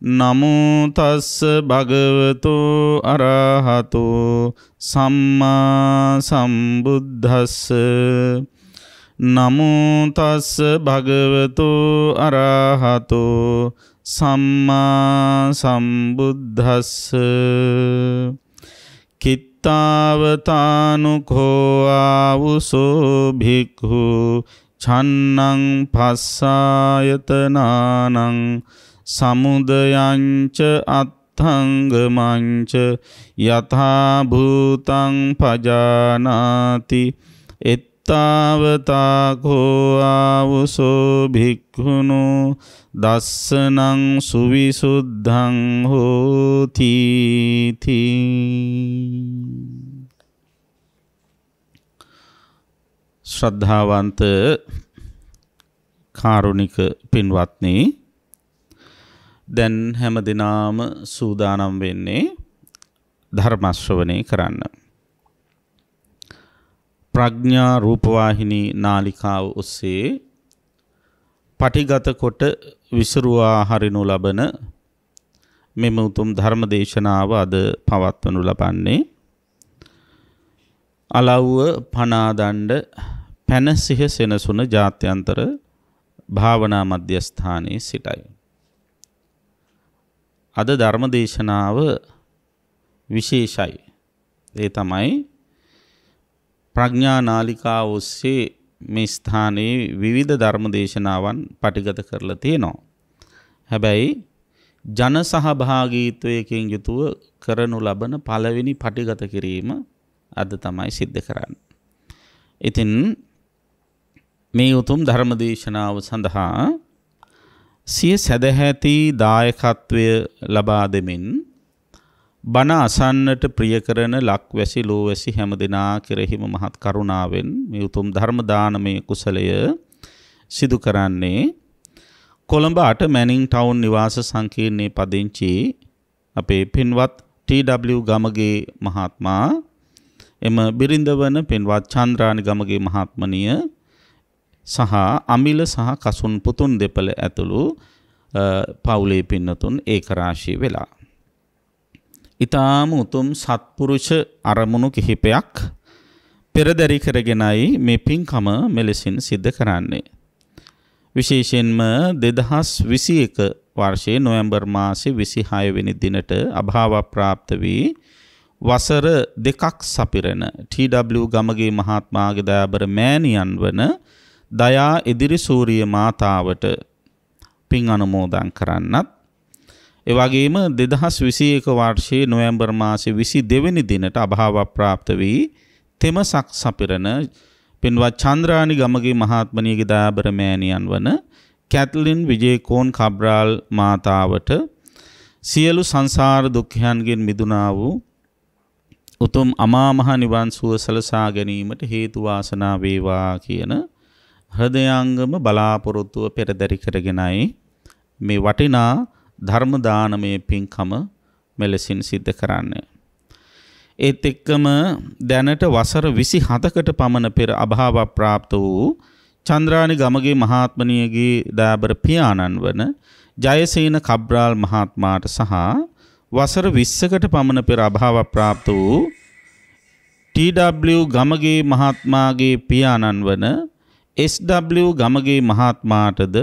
නමෝ තස්ස භගවතු අරහතු සම්මා සම්බුද්දස්ස නමෝ තස්ස භගවතු අරහතු සම්මා සම්බුද්දස්ස කිත්තාවතානුකෝ ආවුසෝ භික්ඛු ඡන්නං පස්සායතනානං සමුදයංච අත්ථංගමංච යථා භූතං පජානාති එත්තාවතා කෝ ආවුසෝ භික්ඛුනෝ දස්සනං සුවිසුද්ධං හෝති ශ්‍රද්ධාවන්ත කාරුණික පින්වත්නි දැන් හැම දිනාම සූදානම් වෙන්නේ ධර්මශ්‍රවණය කරන්න. ප්‍රඥා රූපවාහිනී නාලිකාව ඔස්සේ පටිගත කොට විසිරුවා හරිනු ලබන මෙම උතුම් ධර්ම දේශනාව අද පවත්වනු ලබන්නේ අලව්ව පනාදණ්ඩ පැනසිහ සෙනසුන ජාත්‍යන්තර භාවනා මධ්‍යස්ථානයේ සිටයි. අද ධර්මදේශනාව විශේෂයි. ඒ තමයි ප්‍රඥානාලිකා ඔස්සේ මේ ස්ථානයේ විවිධ ධර්මදේශනාවන් පටිගත කරලා තියෙනවා. හැබැයි ජන සහභාගීත්වයකින් යුතුව කරනු ලබන පළවෙනි පටිගත කිරීම අද තමයි සිද්ධ කරන්නේ. ඉතින් මේ උතුම් ධර්මදේශනාව සඳහා සිය සැදැහැති දායකත්වය ලබා දෙමින් බණ අසන්නට ප්‍රියකරන ලක්වැසි ලෝවැසි හැම දෙනා කෙරෙහිම මහත් කරුණාවෙන් මේ උතුම් ධර්ම දානමය කුසලය සිදු කරන්නේ කොළඹ අට මැනින් ටවුන් නිවාස සංකීර්ණයේ පදිංචි අපේ පින්වත් TW ගමගේ මහත්මයා එම බිරිඳවන පින්වත් චන්ද්‍රානි ගමගේ මහත්මනිය සහ අමිල සහ කසුන් පුතුන් දෙපළ ඇතුළු පවුලේ පින්නතුන් ඒකරාශී වෙලා. ඊටාම උතුම් සත්පුරුෂ අරමුණු කිහිපයක් පෙරදරි කරගෙනයි මේ පින්කම මෙලෙසින් සිද්ධ කරන්නේ. විශේෂයෙන්ම 2021 වර්ෂයේ නොවැම්බර් මාසේ 26 වෙනි දිනට අභාව ප්‍රාප්ත වී වසර දෙකක් සපිරෙන TW ගමගේ මහත්මාගේ දයාබර මෑණියන් වන දයා ඉදිරි සූරිය මාතාවට පින් අනුමෝදන් කරන්නත් එවැගේම 2021 වර්ෂයේ නොවැම්බර් මාසේ 22 දිනට අභාව ප්‍රාප්ත වී තෙමසක් සපිරන පින්වත් චන්ද්‍රානි ගමගේ මහත්මණියගේ දයාබර මෑණියන් වන කැත්ලින් විජේකෝන් කබ්‍රාල් මාතාවට සියලු සංසාර දුක්ඛයන්ගෙන් මිදුණා වූ උතුම් අමා මහ නිවන් සුව සලසා ගැනීමට හේතු වාසනා වේවා කියන හෘදයාංගම බලාපොරොත්තුව පෙරදරි කරගෙනයි මේ වටිනා ධර්ම දානමය පින්කම මෙලෙසින් සිද්ධ කරන්නේ. ඒත් එක්කම දැනට වසර 27කට පමණ පෙර අභාව ප්‍රාප්ත වූ චන්ද්‍රානි ගමගේ මහාත්මණියගේ දාබර පියාණන් වන ජයසේන කබ්‍රාල් මහත්මාට සහ වසර 20කට පමණ පෙර අභාව ප්‍රාප්ත වූ TW ගමගේ මහත්මාගේ පියාණන් වන එස්.ඩබ්ලිව් ගමගේ මහත්මාටද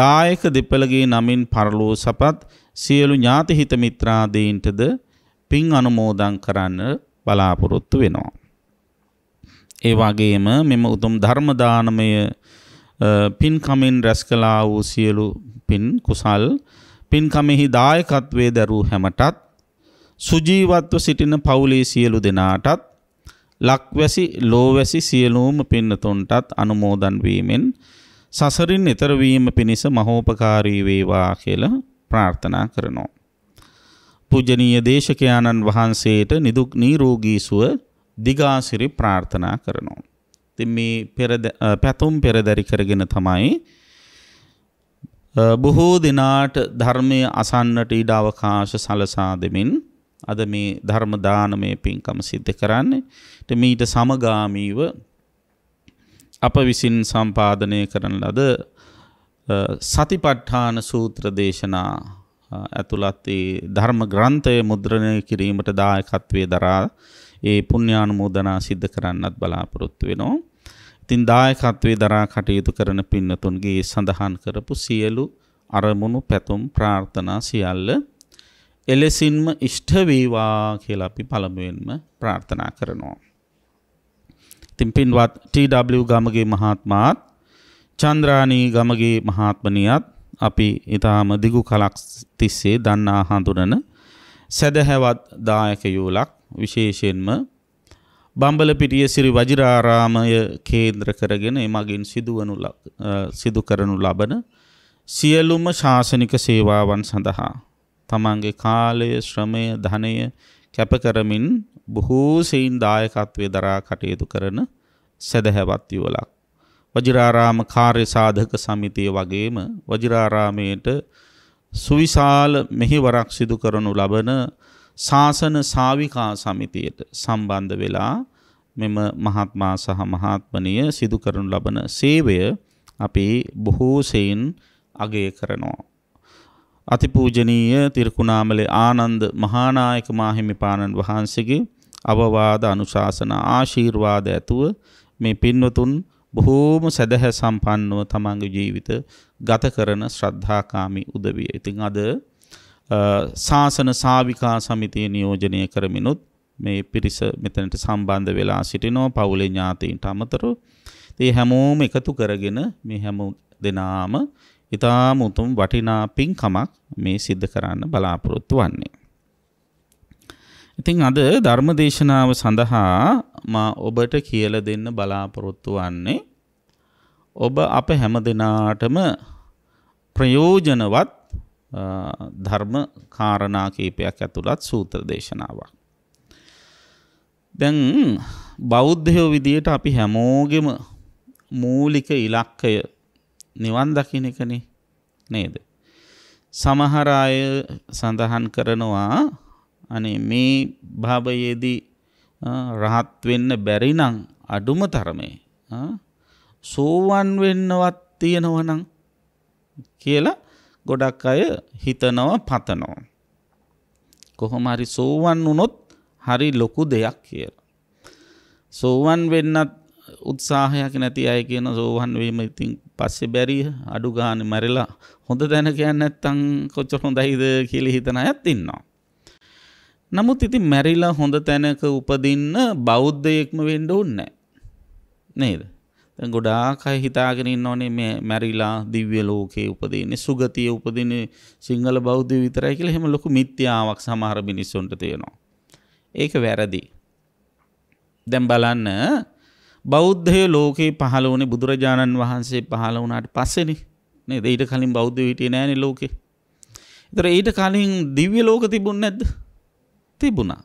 දායක දෙපළගේ නමින් පරලෝ සපත් සියලු ඥාති හිත මිත්‍රාදීන්ටද පින් අනුමෝදන් කරන්න බලාපොරොත්තු වෙනවා. ඒ වගේම මෙම උතුම් ධර්ම දානමය පින්කමින් රැස් කළා වූ සියලු පින් කුසල් පින්කමෙහි දායකත්වයේ දරූ හැමටත් සුජීවත්ව සිටින පවුලේ සියලු දෙනාටත් ලක්වැසි ලෝවැසි සියලූම පින්නතුන්ටත් අනුමෝදන් වීමෙන් සසරින් එතර වීම පිණිස මහෝපකාරී වේවා කියලා ප්‍රාර්ථනා කරනවා. පූජනීය දේශකයාණන් වහන්සේට නිදුක් නිරෝගී සුව දිගාසිරි ප්‍රාර්ථනා කරනවා. ඉතින් මේ පැතුම් පෙරදරි කරගෙන තමයි බොහෝ දිනාට ධර්මය අසන්නට ඉඩ අවකාශ සලසා දෙමින් අද මේ ධර්ම දානමය පින්කම සිද්ධ කරන්නේ මීට සමගාමීව අප විසින් සම්පාදනය කරන ලද සතිපට්ඨාන සූත්‍ර දේශනා ඇතුළත් ධර්ම ග්‍රන්ථය මුද්‍රණය කිරීමට දායකත්වය දරා ඒ පුුණ්‍යානුමෝදනා සිද්ධ කරන්නත් බලාපොරොත්තු වෙනවා. ඉතින් දායකත්වේ දරා කටයුතු කරන පින්නතුන්ගේ සඳහන් කරපු සියලු අරමුණු පැතුම් ප්‍රාර්ථනා සියල්ල එලෙසින්ම ඉෂ්ට වේවා කියලා අපි පළමුවෙන්ම ප්‍රාර්ථනා කරනවා. ඉතින් පින්වත් TW ගමගේ මහත්මාත් චන්ද්‍රානී ගමගේ මහත්මනියත් අපි ඊටාම දිගු කලක් තිස්සේ දන්නා හඳුනන සදහැවත් දායකයෝලක් විශේෂයෙන්ම බම්බලපිටිය සිරි වජිරාරාමය කේන්ද්‍ර කරගෙන එමගින් සිදුවනු සිදු කරනු ලබන සියලුම ශාසනික සේවාවන් සඳහා තමන්ගේ කාලය ශ්‍රමය ධනය කැප කරමින් බොහෝ සෙයින් දායකත්වය දරා කටයුතු කරන සැදැහැවත් යුවලක්. වජිරාරාම කාර්ය සාධක සමිතිය වගේම වජිරාරාමයට සුවිශාල මෙහිවරක් සිදු කරනු ලබන ශාසන සාවිකා සමිතියට සම්බන්ධ වෙලා මෙම මහත්මා සහ මහත්මනිය සිදු කරනු ලබන සේවය අපි බොහෝ සෙයින් අගය කරනවා. අතිපූජනීය තිරකුණාමලේ ආනන්ද මහානායක මාහිමිපාණන් වහන්සේගේ අවවාද අනුශාසන ආශිර්වාද ඇතුව මේ පින්වතුන් බොහෝම සැදැහැ සම්පන්නව තමන්ගේ ජීවිත ගත කරන ශ්‍රද්ධාකාමි උදවිය. ඉතින් අද සාසන සාවිකා සමිතිය නියෝජනය කරමිනුත් මේ පිරිස මෙතනට සම්බන්ධ වෙලා සිටිනෝ පවුලේ ඥාතීන්ට අමතරව ඒ හැමෝම එකතු කරගෙන මේ හැම දෙනාම ඉතාම උතුම් වටිනා පින්කමක් මේ සිද්ධ කරන්න බලාපොරොත්තු වන්නේ. ඉතින් අද ධර්මදේශනාව සඳහා මා ඔබට කියල දෙන්න බලාපොරොත්තු වන්නේ ඔබ අප හැම දෙනාටම ප්‍රයෝජනවත් ධර්ම කාරණා කීපයක් ඇතුළත් සූත්‍ර දේශනාවක්. දැන් බෞද්ධයෝ විදියට අපි හැමෝගෙම මූලික ඉලක්කය නිවන් දකින එකනේ නේද සමහර අය සඳහන් කරනවා අනේ මේ භවයේදී රහත් වෙන්න බැරි නම් අඩුම තරමේ සෝවන් වෙන්නවත් තියෙනවනම් කියලා ගොඩක් අය හිතනවා පතනවා කොහොම හරි සෝවන් වුණොත් හරි ලොකු දෙයක් කියලා සෝවන් වෙන්නත් උත්සාහයක් නැති අය කියන සෝවන් වීම ඉතින් පස්සේ බැරි අඩු ගානේ මැරිලා හොඳ දැන කියන්නේ නැත්තම් කොච්චර හොඳයිද කියලා හිතන අයත් ඉන්නවා. නමුත් ඉතින් මැරිලා හොඳ තැනක උපදින්න බෞද්ධයෙක්ම වෙන්න ඕනේ නේද? දැන් ගොඩාක් අය හිතාගෙන ඉන්නෝනේ මේ මැරිලා දිව්‍ය ලෝකේ උපදින්නේ සුගතිය උපදින්නේ සිංහල බෞද්ධ විතරයි කියලා එහෙම ලොකු මිත්‍යාවක් සමහර මිනිස්සුන්ට තියෙනවා. ඒක වැරදි. දැන් බලන්න බෞද්ධය ලෝකයේ පහළ වනේ බුදුරජාණන් වහන්සේ පහළ වනාට පස්සෙන නේ දීට කලින් බෞද්ධ විටිය නෑන ලෝකෙ. තර ඊට කලින් දිව්‍ය ලෝක තිබුණ නැද්ද තිබුණා.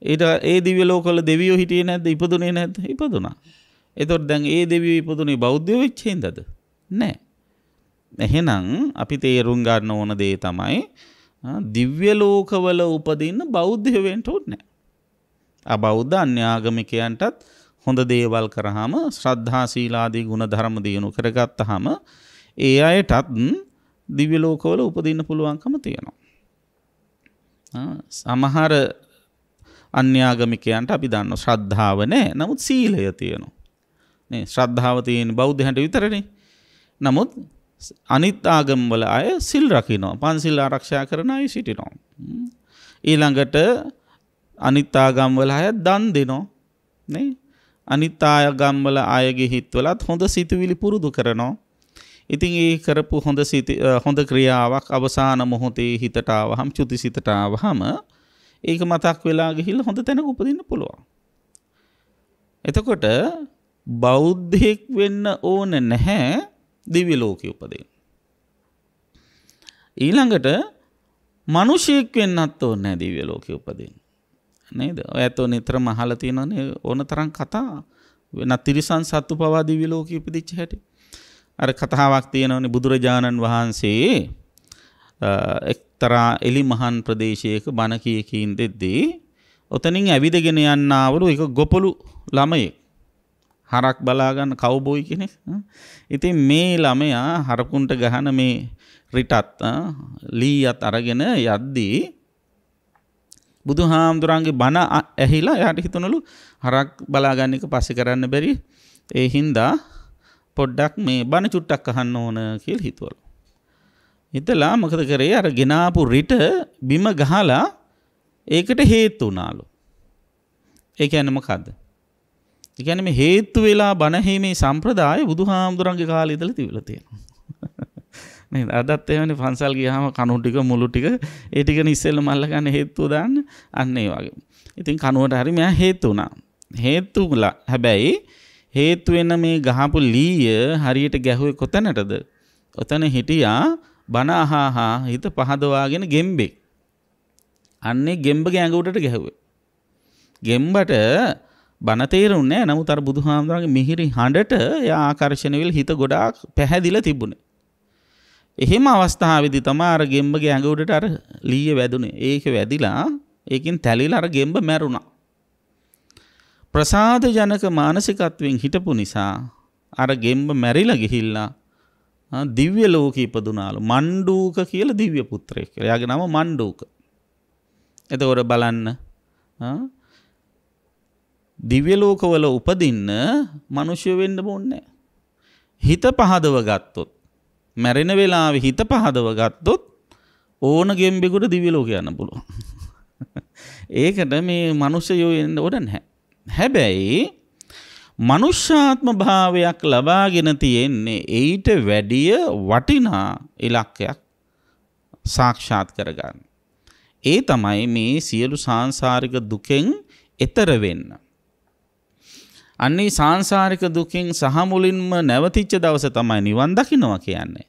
ඒට ඒ දිව ලෝකල දෙවියෝ හිටිය නැද ඉපදුනේ නැද ඉපදුනා. එතොට දැන් ඒ දෙවිය ඉපදුනේ බෞද්ධය වෙච්චේදද නෑ. එහෙනම් අපි තේරුම් ගන්න ඕන දේ තමයි දිව්‍ය ලෝකවල උපදින්න බෞද්ධයවෙන්ට ඕත් නෑ. අබෞද්ධ අන්‍යාගමිකයන්ටත් හොඳ දේවල් කරහම ශ්‍රද්ධා සීලාදී ගුණ ධර්ම දියුණු කරගත්තහම ඒ අයටත් දිව්‍ය ලෝකවල උපදින්න පුළුවන්කම තියෙනවා. සමහර අන්‍යාගමිකයන්ට අපි දන්න ශ්‍රද්ධාව නෑ නමුත් සීලය තියෙනවා. නේ ශ්‍රද්ධාව තියෙන බෞද්ධයන්ට විතරනේ. නමුත් අනිත් ආගම්වල අය සිල් රකිනවා. පන්සිල් ආරක්ෂා කරන අය සිටිනවා. ඊළඟට අනිත් ආගම්වල අය දන් දෙනවා. නේ අනිත් ආයගම්වල අයගේ හිත්වලත් හොඳ සිතුවිලි පුරුදු කරනවා. ඉතින් ඒ කරපු හොඳ හොඳ ක්‍රියාවක් අවසාන මොහොතේ හිතට ආවහම චුති සිතට ආවහම ඒක මතක් වෙලා ගිහිල්ලා හොඳ තැනක උපදින්න පුළුවන්. එතකොට බෞද්ධයෙක් වෙන්න ඕන නැහැ දිව්‍ය ලෝකෙ උපදින්න. ඊළඟට මිනිසෙක් වෙන්නත් ඕනේ නැහැ දිව්‍ය ලෝකෙ උපදින්න. නේද ඇතෝ නිතර මහල තියෙනනේ ඕන තරම් කතා වෙන තිරිසන් සත්තු පවාදී විලෝක ඉපදිච්ච හැටි අර කතාවක් තියෙනවනේ බුදුරජාණන් වහන්සේ එක්තරා එලි මහන් ප්‍රදේශයක බණ කීකින් දෙද්දී ඔතනින් ඇවිදගෙන යන්නවලු එක ගොපලු ළමයෙක් හරක් බලාගන්න කව්බොයි කෙනෙක්. ඉතින් මේ ළමයා හරකුන්ට ගහන මේ රිටත් ලීයත් අරගෙන යද්දී බුදු හාමුදුරන්ගේ බණ ඇහිලා එයාට හිතනලු හරක් බලාගන්න එක පස්සේ කරන්න බැරි ඒ හින්දා පොඩ්ඩක් මේ බණ චුට්ටක් අහන්න ඕන කියලා හිතවලු. හිතලා මොකද කරේ අර ගෙනාපු රිට බිම ගහලා ඒකට හේතු වුණාලු. ඒ කියන්නේ මොකද්ද? ඒ කියන්නේ මේ හේතු වෙලා බණ හීමේ සම්ප්‍රදාය බුදුහාමුදුරන්ගේ කාලේ ඉඳලා තිබිලා තියෙනවා. අදත් එවැනි පන්සල් ගියාම කනුටික මුළුටික ඒටික නිස්සෙල්ල මල්ලගන්න හේත්තු දාන්න අන්නේ වගේ. ඉතින් කනුවට හරි මෙයා හේතු වුණා. හේතුලා හැබැයි හේතු වෙන මේ ගහපු ලීය හරියට ගැහුවේ කොතැනටද? ඔතන හිටියා බන අහහා හිත පහදවාගෙන ගෙම්බෙක්. අන්නේ ගෙම්බගේ ඇඟ උඩට ගැහුවේ. ගෙම්බට බන තේරුන්නේ නැහැ. නමුත් අර බුදුහාමුදුරන්ගේ මිහිරි හඬට එයා ආකර්ෂණය වෙලා හිත ගොඩාක් පැහැදිලා තිබුණේ. එහෙම අවස්ථාවේදී තමයි අර ගෙම්බගේ ඇඟ උඩට අර ලීය වැදුනේ. ඒක වැදිලා ඒකෙන් තැලිලා අර ගෙම්බ මැරුණා. ප්‍රසාද ජනක මානසිකත්වයෙන් හිටපු නිසා අර ගෙම්බ මැරිලා ගිහිල්ලා දිව්‍ය ලෝකෙ ඉපදුනාලු. මණ්ඩූක කියලා දිව්‍ය පුත්‍රයෙක් කියලා. එයාගේ නම මණ්ඩූක. එතකොට බලන්න දිව්‍ය ලෝකවල උපදින්න මිනිස්සු වෙන්න ඕනේ හිත පහදව ගත්තොත් මැරෙන වෙලාවේ හිත පහදව ගත්තොත් ඕන ගෙම්බෙකුට දිව්‍ය ලෝක යන්න පුළුවන්. ඒකට මේ මිනිස්සයෝ එන්න ඕන නැහැ. හැබැයි මනුෂ්‍යාත්ම භාවයක් ලබාගෙන තියෙන්නේ ඊට වැඩිය වටිනා ඉලක්කයක් සාක්ෂාත් කරගන්න. ඒ තමයි මේ සියලු සාංශාරික දුකෙන් එතර වෙන්න. අන්නේ සාංසාරික දුකින් සහ මුලින්ම නැවතිච්ච දවස තමයි නිවන් දකින්නවා කියන්නේ.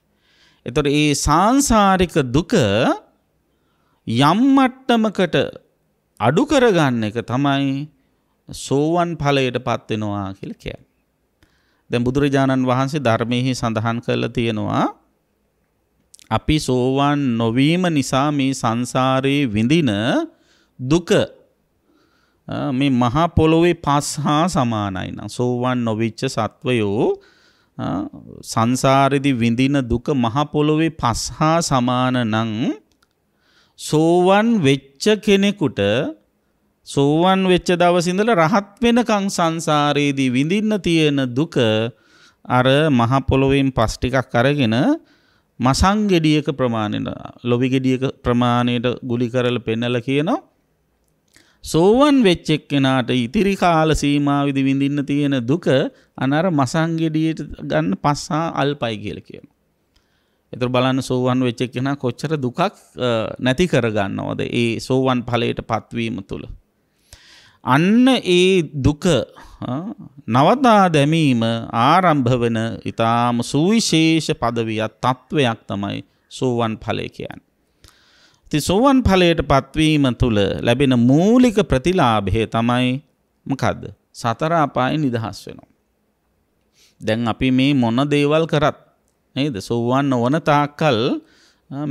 එතකොට මේ සාංසාරික දුක යම් මට්ටමකට අඩු කරගන්න එක තමයි සෝවන් ඵලයටපත් වෙනවා කියලා කියන්නේ. දැන් බුදුරජාණන් වහන්සේ ධර්මයේ සඳහන් කරලා තියෙනවා අපි සෝවන් නොවීම නිසා මේ සංසාරේ විඳින දුක මේ මහා පොළොවේ පස් හා සමානයි නම් සෝවන් නොවිච්ච සත්වයෝ සංසාරෙදි විඳින දුක මහා පොළොවේ පස් හා සමාන නම් සෝවන් වෙච්ච කෙනෙකුට සෝවන් වෙච්ච දවස් ඉඳලා රහත් වෙනකන් සංසාරේදී විඳින්න තියෙන දුක අර මහා පොළොවෙන් පස් ටිකක් අරගෙන මසං ගෙඩියක ප්‍රමාණයට ලොවි ගෙඩියක ප්‍රමාණයට ගුලි කරලා පෙන්නලා කියනවා සෝවන් වෙච්ච එක්කෙනාට ඉතිරි කාල සීමාවිදි විඳින්න තියෙන දුක අනර මසංගෙඩියට ගන්න පස්සා අල්පයි කියලා කියනවා. ඒතර බලන්න සෝවන් වෙච්ච එක්කෙනා කොච්චර දුකක් නැති කරගන්නවද ඒ සෝවන් ඵලයට පත්වීම තුල. අන්න ඒ දුක නවතා දැමීම ආරම්භ වෙන ඊටාම සුවිශේෂ পদවියක් තත්වයක් තමයි සෝවන් ඵලය කියන්නේ. ති සෝවන් ඵලයට පත්වීම තුළ ලැබෙන මූලික ප්‍රතිලාභය තමයි මොකද්ද? සතර අපායෙන් නිදහස් වෙනවා. දැන් අපි මේ මොන දේවල් කරත් නේද? සෝවන් නොවන තාක්කල්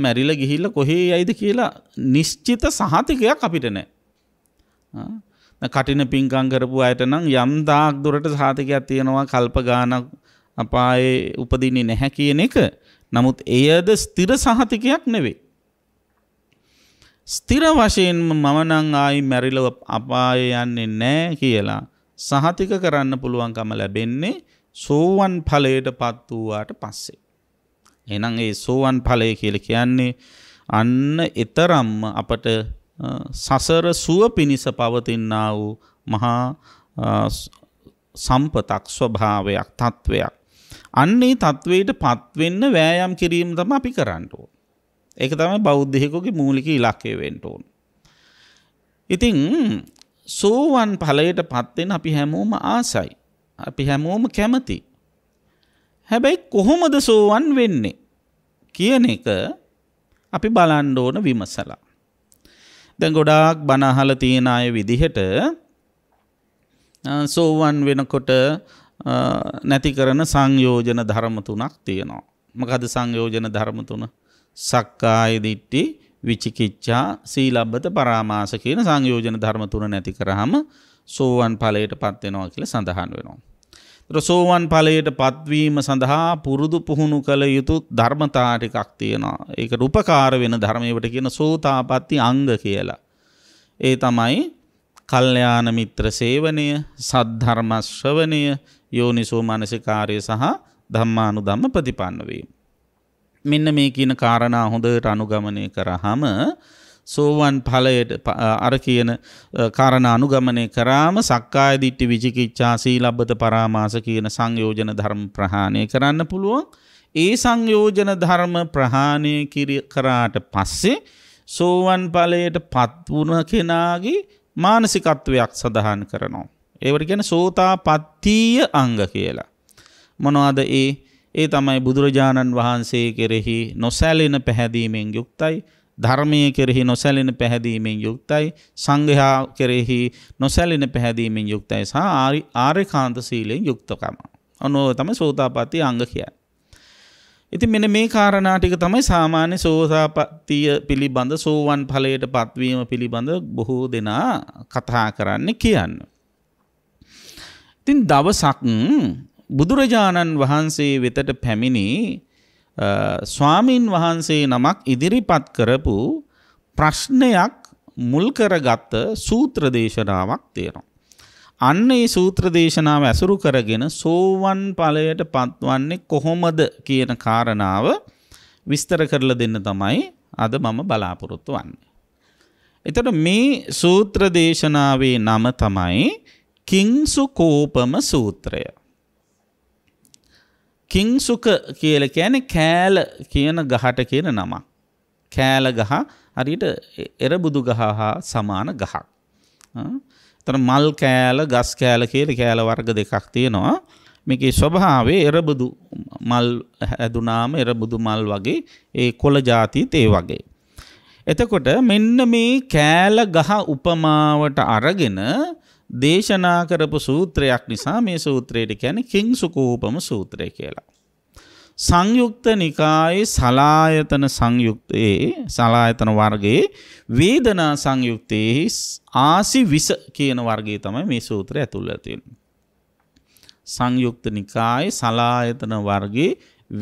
මැරිලා ගිහිල්ලා කොහේ යයිද කියලා නිශ්චිත සහතිකයක් අපිට නැහැ. කටින පිංකම් කරපු අයට නම් යම් දාක් දුරට සහතිකයක් තියෙනවා කල්ප ගානක් අපායේ උපදින්නේ නැහැ කියන එක. නමුත් එයද ස්ථිර සහතිකයක් නෙවෙයි. ස්තිර වශයෙන්ම මමනං ආයි මැරිලව අපාය යන්නේ නෑ කියලා සහතික කරන්න පුළුවන්කම ලැබෙන්නේ සෝවන් ඵලයට පත් වූවාට පස්සේ. එහෙනම් ඒ සෝවන් ඵලය කියලා කියන්නේ අන්න ඊතරම්ම අපට සසර සුව පිනිස පවතිනා වූ මහා සම්පතක් ස්වභාවයක් තත්වයක්. අන්න ඒ තත්වයට පත් වෙන්න වෑයම් කිරීම තමයි අපි කරන්න ඕනේ. ඒක තම බෞද්ධයකොගේ මූලික ඉලක්කේ වෙන්ටෝන්. ඉතිං සෝවන් පලයට පත්වෙන් අපි හැමෝම ආසයි. අපි හැමෝම කැමති. හැබැයි කොහොමද සෝවන් වෙන්නේ කියන එක අපි බලන්ඩ ඕන විමසලා. දැන් ගොඩාක් බනහල තියෙන අය විදිහට සෝවන් වෙනකොට නැති කරන සංයෝජන ධර්ම තුනක් තියෙනවා. මකද සංයෝජන ධර්ම තුන සක්කාය දිට්ටි විචිකිච්ඡා සීලබ්බත පරාමාස කියන සංයෝජන ධර්ම තුන නැති කරාම සෝවන් ඵලයට පත් වෙනවා කියලා සඳහන් වෙනවා. ඒතර සෝවන් ඵලයට පත්වීම සඳහා පුරුදු පුහුණු කළ යුතු ධර්මතා ටිකක් තියෙනවා. ඒකට උපකාර වෙන ධර්මයකට කියන සෝතාපට්ටි අංග කියලා. ඒ තමයි කල්යාණ මිත්‍ර සේවනය, සද්ධර්ම ශ්‍රවණය, යෝනිසෝ මනසිකාර්ය සහ ධම්මානුධම්ම ප්‍රතිපන්න වීම. මෙන්න මේ කියන කාරණා හොඳට අනුගමනය කරාම සෝවන් ඵලයට අර කියන කාරණා අනුගමනය කරාම සක්කාය දිට්ඨි විචිකිච්ඡා සීලබ්බත පරාමාස කියන සංයෝජන ධර්ම ප්‍රහාණය කරන්න පුළුවන්. ඒ සංයෝජන ධර්ම ප්‍රහාණය කරාට පස්සේ සෝවන් ඵලයට පත් වුණ කෙනාගේ මානසිකත්වයක් සඳහන් කරනවා. ඒවට කියන සෝතාපට්ඨීය අංග කියලා. මොනවාද ඒ ඒ තමයි බුදුරජාණන් වහන්සේ කෙරෙහි නොසැලෙන පැහැදීමෙන් යුක්තයි ධර්මය කෙරෙහි නොසැලෙන පැහැදීමෙන් යුක්තයි සංඝයා කෙරෙහි නොසැලෙන පැහැදීමෙන් යුක්තයි සහ ආර්යකාන්ත සීලෙන් යුක්තකම. අනෝ තමයි සෝතාපට්ටි අංග කියන්නේ. ඉතින් මෙන්න මේ කාරණා ටික තමයි සාමාන්‍ය සෝතාපට්ටිය පිළිබඳ සෝවන් ඵලයට පත්වීම පිළිබඳ බොහෝ දෙනා කතා කරන්න කියන්නේ. ඉතින් දවසක් බුදුරජාණන් වහන්සේ වෙතට පැමිණි ස්වාමීන් වහන්සේ නමක් ඉදිරිපත් කරපු ප්‍රශ්නයක් මුල් කරගත්ත සූත්‍ර දේශනාවක් තියෙනවා. අන්න ඒ සූත්‍ර දේශනාව ඇසුරු කරගෙන සෝවන් ඵලයට පත්වන්නේ කොහොමද කියන කාරණාව විස්තර කරලා දෙන්න තමයි අද මම බලාපොරොත්තු වන්නේ. එතකොට මේ සූත්‍ර දේශනාවේ නම තමයි කිංසු කෝපම සූත්‍රය. කිංසුක කියල කියන කෑල කියන ගහට කියන නමක්. කෑල ගහ හරිට එර බුදු ගහ හා සමාන ගහක්. තන මල් කෑල ගස් කෑල කියල කෑල වර්ග දෙකක් තියෙනවා මේක ස්වභාවේ එරබුදු මල් හැදුනාම එරබුදු මල් වගේ ඒ කොළ ජාතිීත් ඒ වගේ. එතකොට මෙන්න මේ කෑල ගහ උපමාවට අරගෙන දේශනා කරපු සූත්‍රයක් නිසා මේ සූත්‍රයට කියන්නේ කිංසුකූපම සූත්‍රය කියලා. සංයුක්ත නිකායේ සලායතන සංයුක්තයේ සලායතන වර්ගයේ වේදනා සංයුක්තයේ ආසි විස කියන වර්ගයේ තමයි මේ සූත්‍රය ඇතුළේ තියෙන්නේ. සංයුක්ත නිකායේ සලායතන වර්ගයේ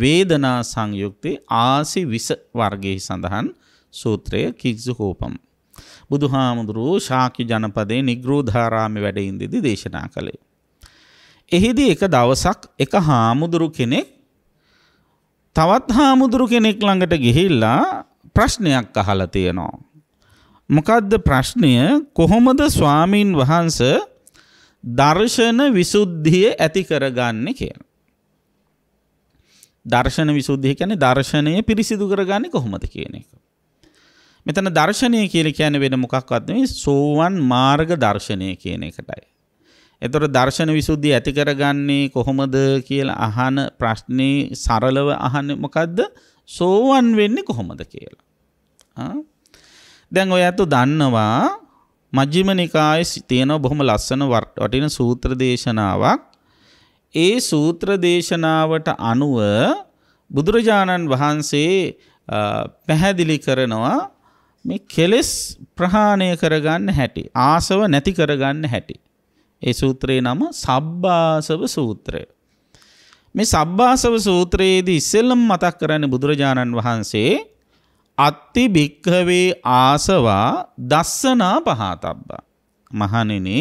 වේදනා සංයුක්තේ ආසි විස වර්ගයේ සඳහන් සූත්‍රය කික්සුකෝපම් බුදුහාමුදුරුවෝ ශාක්‍ය ජනපදයේ නිග්‍රෝධාරාමි වැඩඉන්දිදි දේශනා කළේ. එහිදී එක දවසක් එක හාමුදුරු කෙනෙක් තවත් හාමුදුරු කෙනෙක් ළඟට ගිහිල්ලා ප්‍රශ්නයක් අහලා තියෙනවා. මොකද්ද ප්‍රශ්නය කොහොමද ස්වාමීන් වහන්ස දර්ශන විසුද්ධිය ඇති කරගන්න කියන. දර්ශන විසුද්ධිය කියන්නේ දර්ශනය පිරිසිදු කරගන්නේ කොහොමද කියන එක. මෙතන දර්ශනය කියල කියන වෙන මොකක්වත් මේ සෝවන් මාර්ග දර්ශනය කියන එකටයි. එතොට දර්ශන විසුද්ධිය ඇති කරගන්නේ කොහොමද කියලා අහන ප්‍රශ්නය සරලව අහන්න මොකක්ද සෝවන් වෙන්නේ කොහොමද කියලා. දැන් ඔය ඇතු දන්නවා මජ්ජිම නිකාය තියනව බොහොම ලස්සන වටින සූත්‍ර දේශනාවක් ඒ සූත්‍ර දේශනාවට අනුව බුදුරජාණන් වහන්සේ පැහැදිලි කරනවා මේ කෙලෙස් ප්‍රහාණය කරගන්න හැටි. ආසව නැති කරගන්න හැටි. ඒ සූත්‍රයේ නම සබ්බාසව සූත්‍රය. මේ සබ්බාසව සූත්‍රයේදී ඉස්සෙල්ලම මතක් කරන්නේ බුදුරජාණන් වහන්සේ අත්ති භික්ඛවේ ආසවා දස්සනා පහතබ්බා. මහණෙනි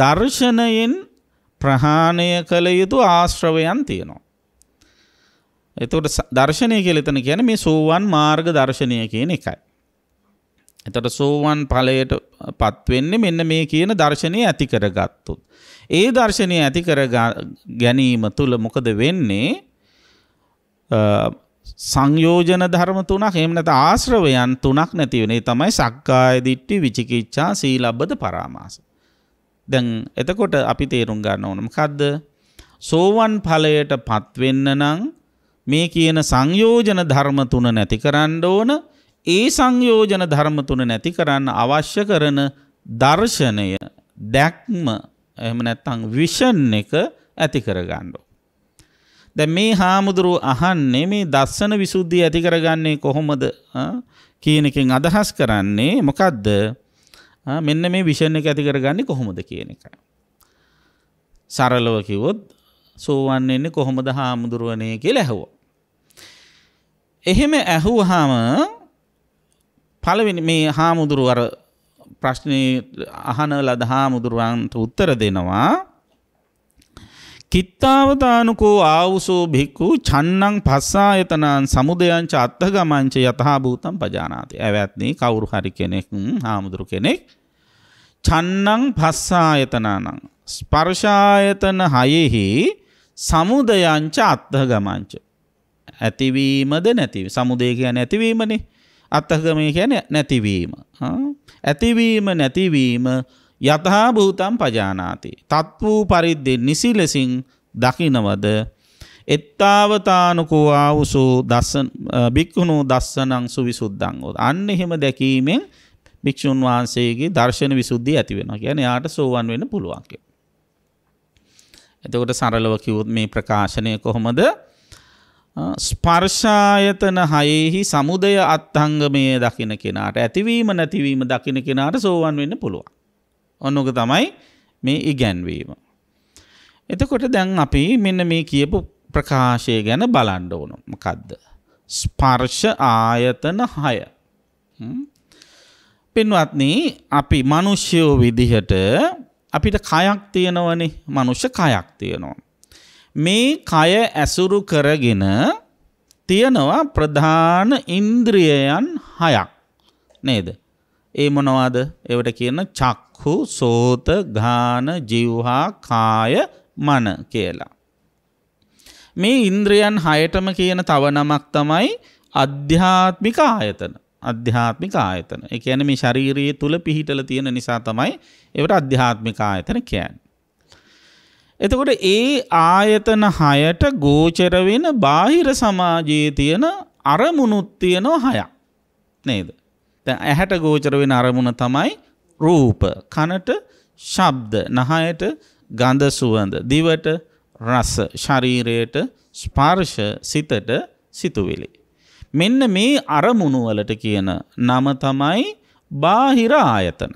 දර්ශනයෙන් ප්‍රහාණය කළ යුතු ආශ්‍රවයන් තියෙනවා. එතකොට දර්ශනය කියලා එතන කියන්නේ මේ සෝවන් මාර්ග දර්ශනය කියන එකයි. එතට සෝවන් ඵලයට පත්වෙන්නේ මෙන්න මේ කියන දර්ශනය ඇති කරගත්තුත්. ඒ දර්ශනය ඇති කර ගැනීම තුළ මොකද වෙන්නේ සංයෝජන ධර්ම තුනක් එමනට ආශ්‍රවයන් තුනක් නැතිවෙනේ තමයි සක්කාය දිට්ටි විචිකිච්ඡා සීලබ්බද පරාමාස. දැන් එතකොට අපි තේරුම් ගන්න ඕනම කද්ද සෝවන් ඵලයට පත්වෙන්න නම් මේ කියන සංයෝජන ධර්ම තුන නැති කරන්න ඕන ඒ සංයෝජන ධර්ම තුන නැති කරන්න අවශ්‍ය කරන දර්ශනය දැක්ම එහෙම නැත්තං විෂන් එක ඇති කරගන්නඩෝ. දැ මේ හාමුදුරුව අහන්නේ මේ දස්සන විසුද්ධිය ඇති කරගන්නේ කොහොමද කියනකින් අදහස් කරන්නේ මොකක්ද මෙන්න මේ විෂණ එක ඇති කරගන්නේ කොහොමද කියන එක. සරලව කිවොත් සෝවන් එන්නේ කොහොමද හාමුදුරුවනය කියලා ඇහුව. එහෙම ඇහුවහාම පළවෙනි මේ හාමුදුරුවර ප්‍රශ්නේ අහන ලද හාමුදුරුවන්ට උත්තර දෙනවා කිත්තාවතානුකෝ ආවුසෝ භික්ඛු චන්නං පස්සායතනං සමුදයං ච අත්ථගමං ච යතහා භූතං පජානාති. ඇවැත්නි කවුරු හරි කෙනෙක් හාමුදුරු කෙනෙක් චන්නං පස්සායතනං ස්පර්ශායතන හයෙහි සමුදයංච අත්ථගමංච ඇතිවීමද නැතිවීම සමුදය කියන්නේ ඇතිවීමනේ අත්තගමය කියන නැතිවීම. ඇතිවීම නැතිවීම යතහාභූතම් පජානාති. තත් වූ පරිද්දෙන් නිසි ලෙසින් දකිනවද. එත්තාවතානකෝ ආවුසූ භික්හුණු දස්සනං සුවිසුද්දංගොත්. අන්න එහෙම දැකීමෙන් භික්‍ෂූන් වහන්සේගේ දර්ශන විසුද්ධිය ඇති වෙන කියන යාට සෝවන් වෙන පුළුවන්ගේ. එතකොට සරලව කිව්වොත් මේ ප්‍රකාශනය කොහොමද ස්පර්ශායතන හයෙහි සමුදය අත්හංගමය දකින කෙනාට ඇතිවීම නැතිවීම දකින කෙනාට සෝවන් වෙන්න පුළුවන්. ඔන්නක තමයි මේ ඉගැන්වීම. එතකොට දැන් අපි මෙන්න මේ කියපු ප්‍රකාශය ගැන බලන්ඩ ඕනු මකදද. ස්පර්ෂ ආයතන හය. පෙන්වත්න අපි මනුෂ්‍යයෝ විදිහට අපිට කයක් තියෙනවනේ මනුෂ්‍ය කයක් තියෙනවා. මේ කය ඇසුරු කරගෙන තියනවා ප්‍රධාන ඉන්ද්‍රියයන් හයක් නේද? ඒ මොනවාද? ඒවට කියන චක්ඛු, සෝත, ගාන, જીවහා, කාය, මන කියලා. මේ ඉන්ද්‍රියන් හයටම කියන තව නමක් තමයි අධ්‍යාත්මික ආයතන. අධ්‍යාත්මික ආයතන. ඒ කියන්නේ මේ ශාරීරිය තුල පිහිටලා තියෙන නිසා තමයි ඒවට අධ්‍යාත්මික ආයතන කියන්නේ. එතකොට ඒ ආයතන හයට ගෝචර වෙන බාහිර සමාජයේ තියෙන අරමුණුත් තියෙනවා හයක් නේද? දැන් ඇහැට ගෝචර වෙන අරමුණ තමයි රූප, කනට ශබ්ද, නහයට ගඳ සුවඳ, දිවට රස, ශරීරයට ස්පර්ශ, සිතට සිතුවිලි. මෙන්න මේ අරමුණු වලට කියන නම තමයි බාහිර ආයතන.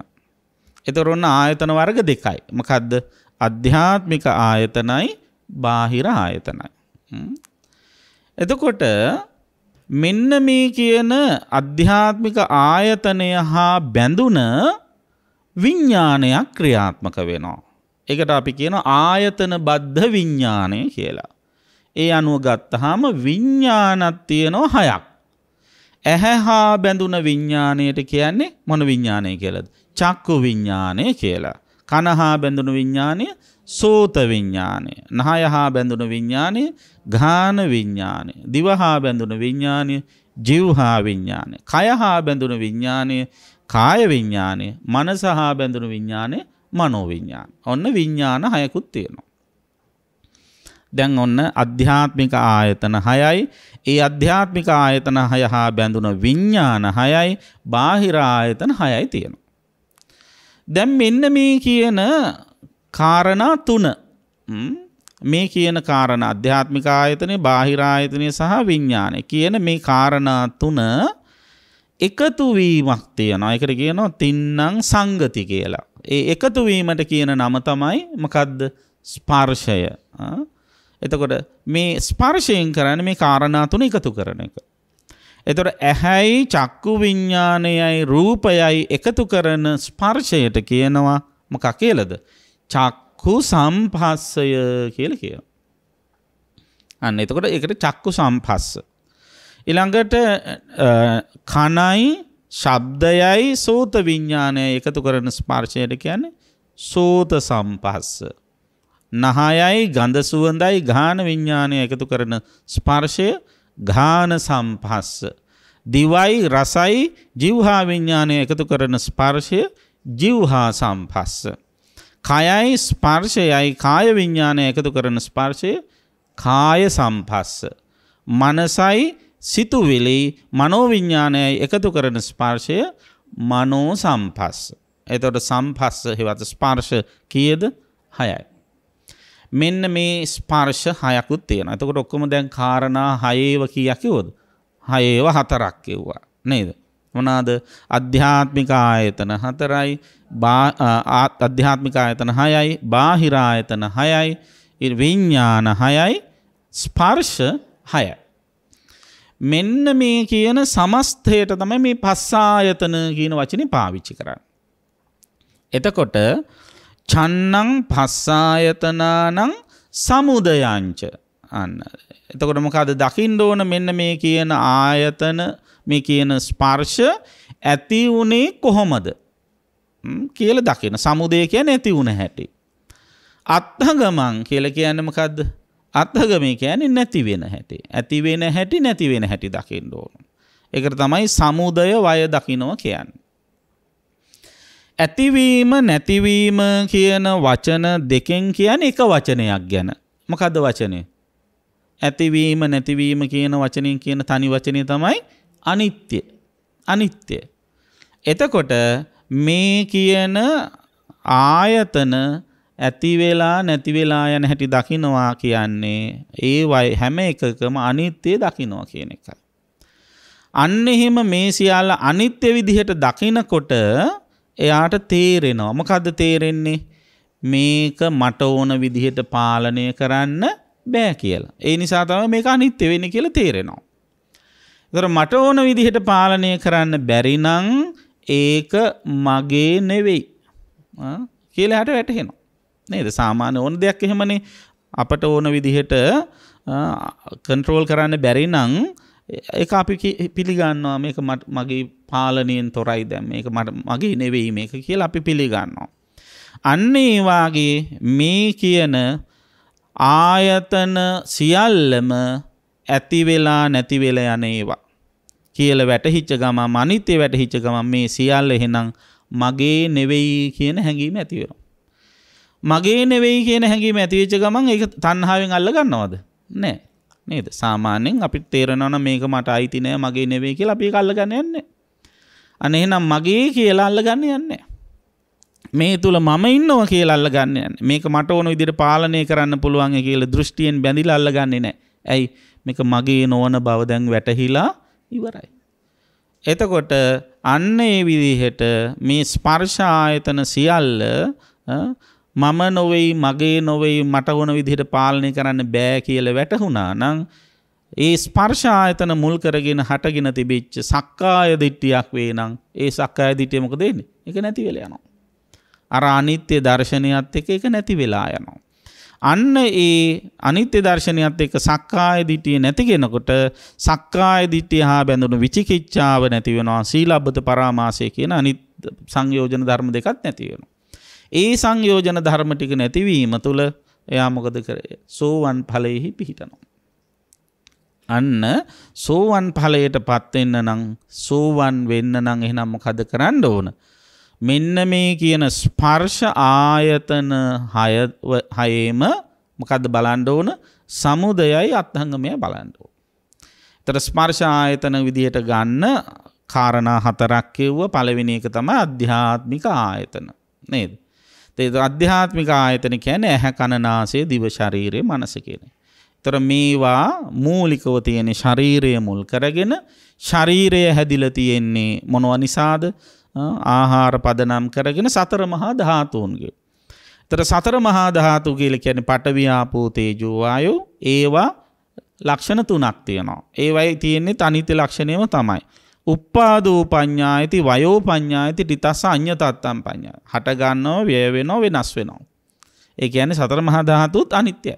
එතකොට ඔන්න ආයතන වර්ග දෙකයි. මොකද්ද? අධ්‍යාත්මික ආයතනයි බාහිර ආයතනයි. එතකොට මෙන්න මේ කියන අධ්‍යාත්මික ආයතනය හා බැඳුන විඤ්ඥානයක් ක්‍රියාත්මක වෙනවා. එකට අපි කියන ආයතන බද්ධ විඤ්ඥානය කියලා. ඒ අනුව ගත්තහාම විඤ්ඥානත් තියෙනවා හයක්. ඇහැ හා බැඳුන විඤ්ඥානයට කියන්නේ මොන විඤ්ඥානය කියලද. චක්කු විඤ්ඥානය කියලා. කනහා බැඳුණු විඤ්ඥානය සෝත විඤ්ඥානය. නහය හා බැඳුණු විඤ්ඥානය ගාන විඤ්ඥානය. දිවහා බැඳුණු විඤ්ඥානය ජිව්හා විඤ්ඥානය. කයහා බැඳුණු විඤ්ඥානය කාය විඤ්ඥානය මනසහා බැඳුණු විඤ්ඥානය මනෝවිඤ්ඥාන. ඔන්න විඤ්ඥාන හයකුත් තියෙනවා. දැන් ඔන්න අධ්‍යාත්මික ආයතන හයයි ඒ අධ්‍යාත්මික ආයතන හය හා බැඳුන විඤ්ඥාන හයයි බාහිර ආයතන හයයි තියෙනවා. දැන් මෙන්න මේ කියන කාරණා තුන මේ කියන කාරණ අධ්‍යාත්මික ආයතනය බාහිර ආයතනය සහ විඤ්ඥානය කියන මේ කාරණා තුන එකතුවීමක් තියනවා එකට කියනවා තින්නං සංගති කියලා. ඒ එකතුවීමට කියන නම තමයි මකදද ස්පර්ෂය එතකොට මේ ස්පර්ශයෙන් කරන්න මේ කාරණා තුන එකතු කරන එක. එතොට ඇහැයි චක්කු විඤ්ඥානයයි රූපයයි එකතු කරන ස්පර්ෂයට කියනවා මකක් කියලද. චක්කු සම්පස්සය කියල කිය. අන්න එතකොට එකට චක්කු සම්පස්ස. ඉළඟට කනයි ශබ්දයයි සෝත විඤ්ඥානය එකතු කරන ස්පර්ශයට කියන සෝත සම්පස්ස. නහයයි ගඳ සුවඳයි ගාන විඤ්ඥානය එකතු කරන ස්පර්ශය ඝාන සම්පස්ස. දිවයි රසයි ජීවහා විඤ්ඥානය එකතු කරන ස්පර්ශය ජීවහා සම්පස්ස. කයයි ස්පර්ශයයි කාය විඤ්ඥානය එකතු කරන ස්පර්ශය කාය සම්පස්ස. මනසයි සිතුවිලි මනෝවිඤ්ඥානයයි එකතු කරන ස්පර්ශය මනෝ සම්පස්ස. එතොට සම්පස්ස හෙවත ස්පර්ශ කියද හයයි. මෙන්න මේ ස්පර්ශ හයකුත් තියෙනවා. එතකොට ඔක්කොම දැන් කාරණා හයේව කීයක් කිව්වද? හයේව හතරක් කිව්වා. නේද? මොනවාද? අධ්‍යාත්මික ආයතන හතරයි, අධ්‍යාත්මික ආයතන හයයි, බාහිර ආයතන හයයි, විඥාන හයයි, ස්පර්ශ හයයි. මෙන්න මේ කියන සමස්තයට තමයි මේ පස් ආයතන කියන වචනේ පාවිච්චි කරන්නේ. එතකොට චන්නං පස්සායතනානං සමුදයංච අන්න. එතකොට මොකද දකිින් ඕන මෙන්න මේ කියන ආයතන මේ කියන ස්පර්ශ ඇති වුණේ කොහොමද කියල දකින සමුදය කියන ඇති වුණ හැටි. අත්හගමන් කියල කියන්නමකක්ද අත්හගමේ කියන්නේ නැතිවෙන හැටි ඇතිවෙන හැටි නැතිවෙන හැටි දකිින් ඕනු. එකට තමයි සමුදය වය දකිනෝ කියන්න. ඇතිවීම නැතිවීම කියන වචන දෙකෙන් කියන එක වචනයක් ගැන. මොකද වචනය. ඇතිවීම නැතිවීම කියන වචනින් කියන තනි වචනය තමයි අනිත්‍ය. අනිත්‍ය. එතකොට මේ කියන ආයතන ඇතිවෙලා නැතිවෙලා යන හැටි දකිනවා කියන්නේ ඒ වයි හැම එකකම අනිත්‍යය දකිනවා කියන එකයි. අන්න එහෙම මේ සියල්ල අනිත්‍ය විදිහට දකිනකොට එයාට තේරෙනවා. මොකද්ද තේරෙන්නේ? මේක මට ඕන විදිහට පාලනය කරන්න බෑ කියලා. ඒ නිසා තමයි මේක අනිත්‍ය වෙන්නේ කියලා තේරෙනවා. ඒතර මට ඕන විදිහට පාලනය කරන්න බැරි නම් ඒක මගේ නෙවෙයි. කියලා හට වැටහෙනවා. නේද? සාමාන්‍ය ඕන දෙයක් එහෙමනේ අපට ඕන විදිහට කන්ට්‍රෝල් කරන්න බැරි නම් ඒ අපි පිළිගන්නවා මේක මගේ පාලනයෙන් තොරයි දැම් මේක මට මගේ නෙවෙයි මේක කියල අපි පිළිගන්නවා. අන්න ඒවාගේ මේ කියන ආයතන සියල්ලම ඇතිවෙලා නැතිවෙල යන ඒවා. කියල වැටහිච්ච ගම මනිතය වැටහිච්ච ගම මේ සියල්ල එහෙනම් මගේ නෙවෙයි කියන හැඟීම ඇතිවෙන. මගේ නෙවෙයි කියන හැඟීම ඇතිවෙච්ච ගමන් ඒ තන්හාාවෙන් අල්ල ගන්නවද නෑ. නේද සාමාන්‍යෙන් අපි තේරෙනවන මේක මට අයිති නෑ මගේ නෙවේ කියලා අපි කල්ලගන්න යන්නේ අන එහෙනම් මගේ කියලා අල්ලගන්න යන්නේ මේ තුළ මම ඉන්නව කියලා අල්ලගන්න යන්නේ මේක මට ඕන විදිහට පාලනය කරන්න පුළුවන් කියලා දෘෂ්ටියෙන් බැඳිලා අල්ලගන්නේ නෑ ඇයි මේක මගේ නොවන බව දැන් වැටහිලා ඉවරයි එතකොට අන්න ඒ විදිහට මේ ස්පර්ශ ආයතන සියල්ල මම නොවෙයි මගේ නොවෙයි මට ඕන විදිහට පාලනය කරන්න බෑ කියලා වැටහුණා නම් ඒ ස්පර්ශ ආයතන මුල් කරගෙන හටගෙන තිබිච්ච සක්කාය දිට්ඨියක් වේ නම් ඒ සක්කාය දිට්ඨිය මොකද වෙන්නේ? ඒක නැති වෙලා යනවා. අර අනිත්‍ය දර්ශනයත් එක්ක ඒක නැති වෙලා යනවා. අන්න ඒ අනිත්‍ය දර්ශනයත් එක්ක සක්කාය දිටිය නැතිගෙනකොට සක්කාය දිටිය හා බැඳුණු විචිකිච්ඡාව නැති වෙනවා සීලබ්බත පරාමාසය කියන අනිත් සංයෝජන ධර්ම දෙකත් නැති වෙනවා. ඒ සංයෝජන ධර්මටික නැතිවීම තුළ එයා මොකද කරේ සෝවන් ඵලයෙහි පිහිටනවා. අන්න සෝවන් ඵලයට පත්වෙන්න නම් සෝවන් වෙන්න නම් එහෙනම් මොකද කරන්න ඕන. මෙන්න මේ කියන ස්පර්ශ ආයතන හයේම මොකද බලන්න ඕන සමුදයයි අත්හංගමය බලන්න ඕන. එතට ස්පර්ශ ආයතන විදිහට ගන්න කාරණා හතරක් කිව්ව පළවෙනි එක තමයි අධ්‍යාත්මික ආයතන. නේද? ඒ අධ්‍යාත්මික ආයතන කියන්නේ ඇහැ කන නාසය දිව ශරීරය මනස කියන්නේ. ඒතර මේවා මූලිකව තියෙන ශරීරය මුල් කරගෙන ශරීරය හැදිලා තියෙන්නේ මොනව නිසාද? ආහාර පදනම් කරගෙන සතර මහා ධාතුන්ගේ. ඒතර සතර මහා ධාතු කියලා කියන්නේ පඨවි ආපෝ තේජෝ වායෝ ඒවා ලක්ෂණ තුනක් තියෙනවා. ඒවයි තියෙන්නේ තනිත ලක්ෂණයම තමයි. උප්පාදෝ පඤ්ඥායති වයෝ පඤ්ඥායති ටිතස අ්‍ය තත්තම් පඤ්ඥ හටගන්නෝ ව්‍යය වෙනෝ වෙනස් වෙනවා. ඒ ඇන සතර මහාධාතුත් අනිත්‍යය.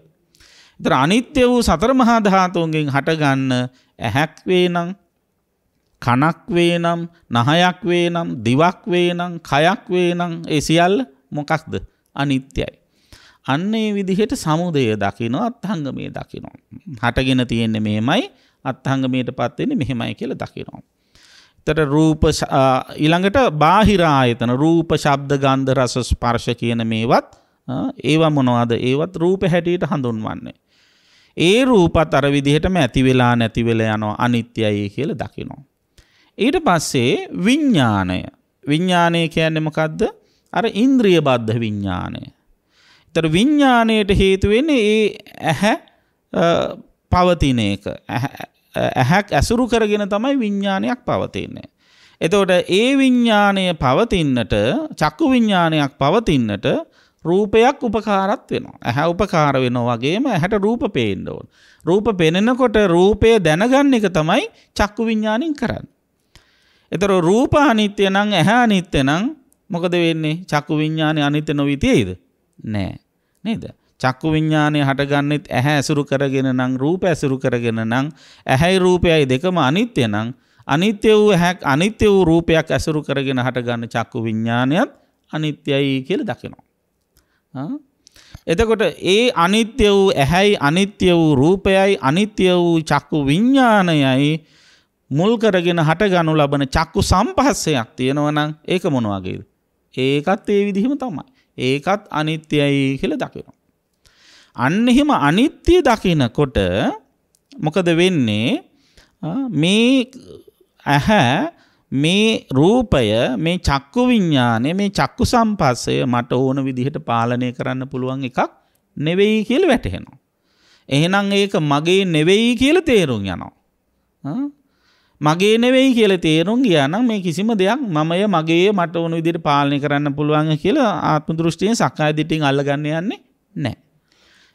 තර අනිත්‍ය වූ සතර මහාධාතුන්ගෙන් හටගන්න ඇහැක් වේ නම් කනක් වේ නම් නහයක් වේ නම් දිවක් වේ නම් කයක් වේ නම් ඒ සියල් මොකක්ද අනිත්‍යයි. අන්නේ විදිහට සමුදය දකිනෝ අත්හංගමය දකිනවා. හටගෙන තියෙන්නේ මෙහෙමයි අත්හංගමයට පත්වෙන්නේ මෙහෙමයි කියල දකිනවා. තට රූප ඊළඟට බාහිර ආයතන රූප ශබ්ද ගන්ධ රස ස්පර්ශ කියන මේවත් ඒවා මොනවාද ඒවත් රූප හැටියට හඳුන්වන්නේ. ඒ රූපත් අර විදිහටම ඇති වෙලා නැති වෙලා යනවා අනිත්‍යයි කියලා දකිනවා. ඊට පස්සේ විඥාණය. විඥාණය කියන්නේ මොකද්ද? අර ඉන්ද්‍රිය බද්ධ විඥාණය. ඒතර විඥාණයට හේතු වෙන්නේ ඒ ඇහැ පවතින එක. ඇහැක් ඇසුරු කරගෙන තමයි විඤ්ඥානයක් පවතින්නේ. එතකොට ඒ විඤ්ඥානය පවතින්නට චක්කු විඤ්ඥානයක් පවතින්නට රූපයක් උපකාරත් වෙනවා. ඇහැ උපකාර වෙන වගේම ඇහැට රූප පේන්න ඕන. රූප පෙනෙනකොට රූපය දැනගන්න එක තමයි චක්කු විඤ්ඥානින් කරන්න. එතර රූප අනිත්‍ය නං ඇහැ අනිත්‍ය නං මොකද වෙන්නේ චක්කු විඤ්ඥානය අනිත්‍ය නොවිතියයිද නෑ නේද. චක්කු විඤ්ඥානය හටගන්නෙත් ඇහැ ඇසුරු කරගෙන නම් රූප ඇසුරු කරගෙන නම් ඇහැයි රූපයයි දෙකම අනිත්‍ය නං අනිත්‍ය වූ හැක් අනිත්‍ය වූ රූපයක් ඇසුරු කරගෙන හටගන්න චක්කු විඤ්ඥානයත් අනිත්‍යයි කියල දකිනවා. එතකොට ඒ අනිත්‍ය වූ ඇහැයි අනිත්‍ය වූ රූපයයි අනිත්‍ය වූ චක්කු විඤ්ඥානයයි මුල් කරගෙන හට ගනු ලබන චක්කු සම්පහස්සයක් තියෙනවනම් ඒක මොනවාගේද. ඒකත් ඒ විදිහම තමයි. ඒකත් අනිත්‍යයි කියල දකිනවා. අන්න එහෙම අනිත්‍ය දකිනකොට මොකද වෙන්නේ මේ ඇහැ මේ රූපය මේ චක්කු විඤ්ඤාණය මේ චක්කු සම්පස්සය මට ඕන විදිහට පාලනය කරන්න පුළුවන් එකක් නෙවෙයි කියලා වැටහෙනවා. එහෙනම් ඒක මගේ නෙවෙයි කියලා තේරුම් යනවා. මගේ නෙවෙයි කියලා තේරුම් ගියා නම් මේ කිසිම දෙයක් මමය මගේ මට ඕන විදිහට පාලනය කරන්න පුළුවන් කියලා ආත්ම දෘෂ්ටියෙන් සක්කාය දිටින් අල්ලගන්න යන්නේ නැහැ.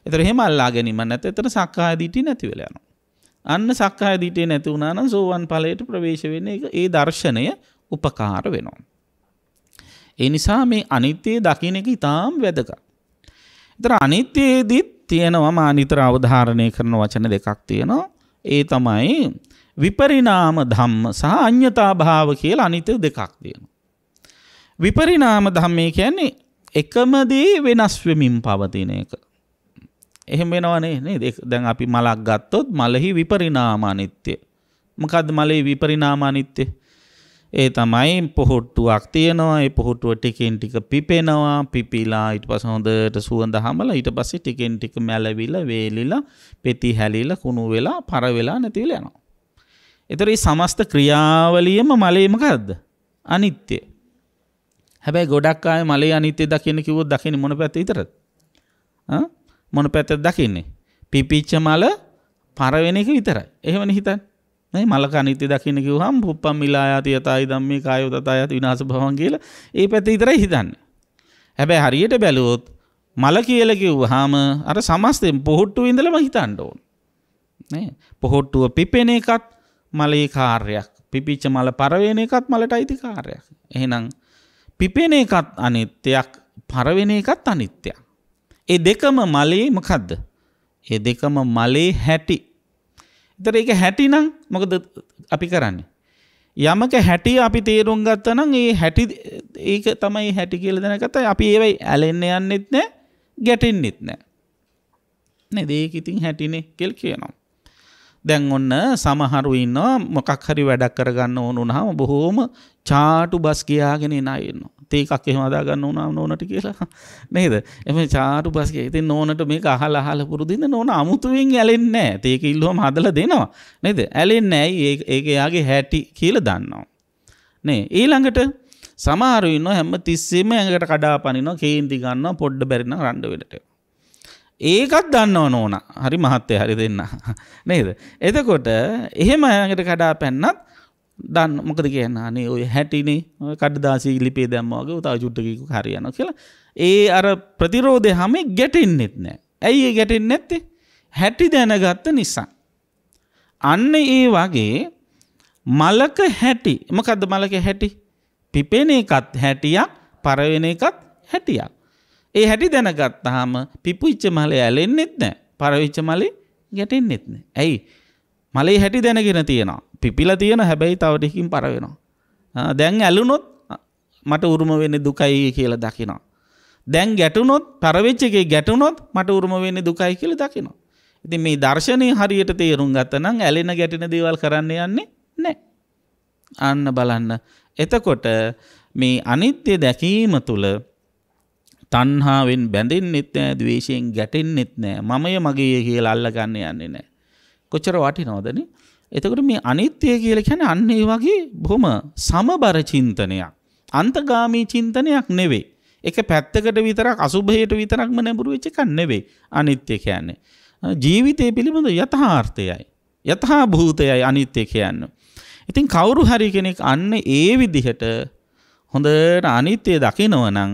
එතර හෙම අල්ලා ගැනීම නැත එතර සක්කා දිටි නැතිවලයන. අන්න සක්කා දිටේ නැති වුණනම් සෝවන් පලයට ප්‍රවේශ වෙන එක ඒ දර්ශනය උපකාර වෙනවා. ඒ නිසා මේ අනිත්‍යයේ දකින එක ඉතාම වැදක. එතර අනිත්‍යයේදීත් තියෙනවම අනිතර අවධාරණය කරන වචන දෙකක් තියෙනවා ඒ තමයි විපරිණාම ධම්ම සහ අඤ්‍යතා භාව කියලා අනිත දෙකක් තියෙනවා. විපරිණාම ධම්මේ කියන්නේ එකම දේ වෙනස් වෙමින් පවතින එක. එහෙම වෙනවනේ නේද? දැන් අපි මලක් ගත්තොත් මලෙහි විපරිණාම අනිත්‍ය. මොකද්ද මලේ විපරිණාම අනිත්‍ය? ඒ තමයි පොහොට්ටුවක් තියෙනවා. ඒ පොහොට්ටුව ටිකෙන් ටික පිපෙනවා. පිපිලා ඊට පස්සේ හොඳට සුවඳ හැමලා ඊට පස්සේ ටිකෙන් ටික මැලවිලා, වේලිලා, පෙති හැලිලා, කුණු වෙලා, පර වෙලා නැති වෙලා යනවා. ඒතර මේ සමස්ත ක්‍රියාවලියම මලේ මොකද්ද? අනිත්‍ය. හැබැයි ගොඩක් අය මලේ අනිත්‍ය දකින්න කිව්වොත් දකින්නේ මොන පැත්තේ විතරද? ආ මොන පැත්තද දකින්නේ. පිපිච්ච මල පරවෙන එක විතරයි. එහෙමනේ හිතන්නේ. නේ මලක අනිත්‍ය දකින්න කිව්වහම පුප්පම් මිලායාති යතයි ධම්මේ කායෝ තතයාති විනාශ භවං කියලා ඒ පැත්ත විතරයි හිතන්නේ. හැබැයි හරියට බැලුවොත් මල කියලා කිව්වහම අර සමස්තයෙන් පොහොට්ටුව ඉඳලම හිතන්න ඕන. නේ පොහොට්ටුව පිපෙන එකත් මලේ කාර්යයක්. පිපිච්ච මල පරවෙන එකත් මලට අයිති කාර්යයක්. එහෙනම් පිපෙන එකත් අනිත්‍යයක් පරවෙන එකත් අනිත්‍යයක්. ඒ දෙකම මලේ මොකක්ද? ඒ දෙකම මලේ හැටි. ඒතර ඒක හැටි නම් මොකද අපි කරන්නේ? යමක හැටි අපි තේරුම් ගත්තා නම් ඒ හැටි ඒක තමයි හැටි කියලා දැනගත්තා. අපි ඒවයි ඇලෙන්න යන්නෙත් නැහැ, ගැටෙන්නෙත් නැහැ. නේද? ඒක ඉතින් හැටිනේ කියලා කියනවා. දැන් ඔන්න සමහරු ඉන්නවා මොකක් හරි වැඩක් කරගන්න ඕන වුණාම බොහෝම චාටු බස් කියයාගෙන නයන්න ඒකක් එහෙම අදාගන්න ඕනම් නෝනට කියලා නේද එම චාටු බස්ගේ ඉති නෝනට මේ අහල අහල පුරදින්න නොන අමුතුවෙන් ඇලෙන්නෑ ඒක ඉල්ලුවම හදල දෙනවා නේද ඇලෙන්න ඇයි ඒක එයාගේ හැටි කියල දන්නවා. නේ ඊළඟට සමාරුන්න හැම තිස්සේම ඇඟට කඩා පනින කේන්ති ගන්න පොඩ්ඩ බැරින රණ්ඩ වෙලට. ඒකත් දන්නව නෝන හරි මහත්තය හරි දෙන්න නේද. එතකොට එහෙම ඇඟට කඩා පැන්නත් දන්න මොකද කියන්න අනේ ඔය හැටිනේ කඩ්දාසි ලිපේ දැම්මගේ තා චුට්ටකු හරියන කියලා ඒ අර ප්‍රතිරෝධය හමේ ගැටෙන්න්නෙත් නෑ ඇයි ඒ ගැටෙන් නැත්තේ හැටි දැනගත්ත නිසා. අන්න ඒ වගේ මලක හැටි මකද මලක හැටි පිපෙන එකත් හැටියක් පරවෙන එකත් හැටියක්. ඒ හැටි දැනගත්තාම පිපුච්ච මලේ ඇලෙන්න්නෙත් නෑ පරවිච්ච මලේ ගැටෙන්න්නෙත් නෑ ඇයි මලේ හැටි දැනගෙන තියෙනවා පිපිල තියෙන හැබැයි තවටිකින් පරවෙනවා. දැන් ඇලුනොත් මට උරුම වෙන්නේ දුකයි කියලා දකිනවා. දැන් ගැටුනොත් පරවෙච්ච එකේ ගැටුනොත් මට උරුම වෙන්නේ දුකයි කියලා දකිනවා. ඉතින් මේ දර්ශනය හරියට තේරුම් ගත්තනම් ඇලෙන ගැටෙන දේවල් කරන්න යන්නේ නැහැ. අන්න බලන්න. එතකොට මේ අනිත්‍ය දැකීම තුළ තණ්හාවෙන් බැඳෙන්නෙත් නෑ, ද්වේෂයෙන් ගැටෙන්නෙත් නෑ. මමය මගේය කියලා අල්ලගන්න යන්නේ නෑ. කොච්චර වටිනවදනේ? එතකොට මේ අනිත්‍යය කියල කැන අන්න ඒ වගේ බොහොම සමබර චින්තනයක්. අන්තගාමී චින්තනයක් නෙවේ. එක පැත්තකට විතරක් අසුභයට විතරක්ම නැඹුරු වෙච්ච එකක් නෙවෙයි අනිත්‍ය කියන්නේ. ජීවිතය පිළිබඳ යථාර්ථයයි. යථා භූතයයි අනිත්‍ය කියන්නේ. ඉතින් කවුරු හරි කෙනෙක් අන්න ඒ විදිහට හොඳට අනිත්‍ය දකිනවා නම්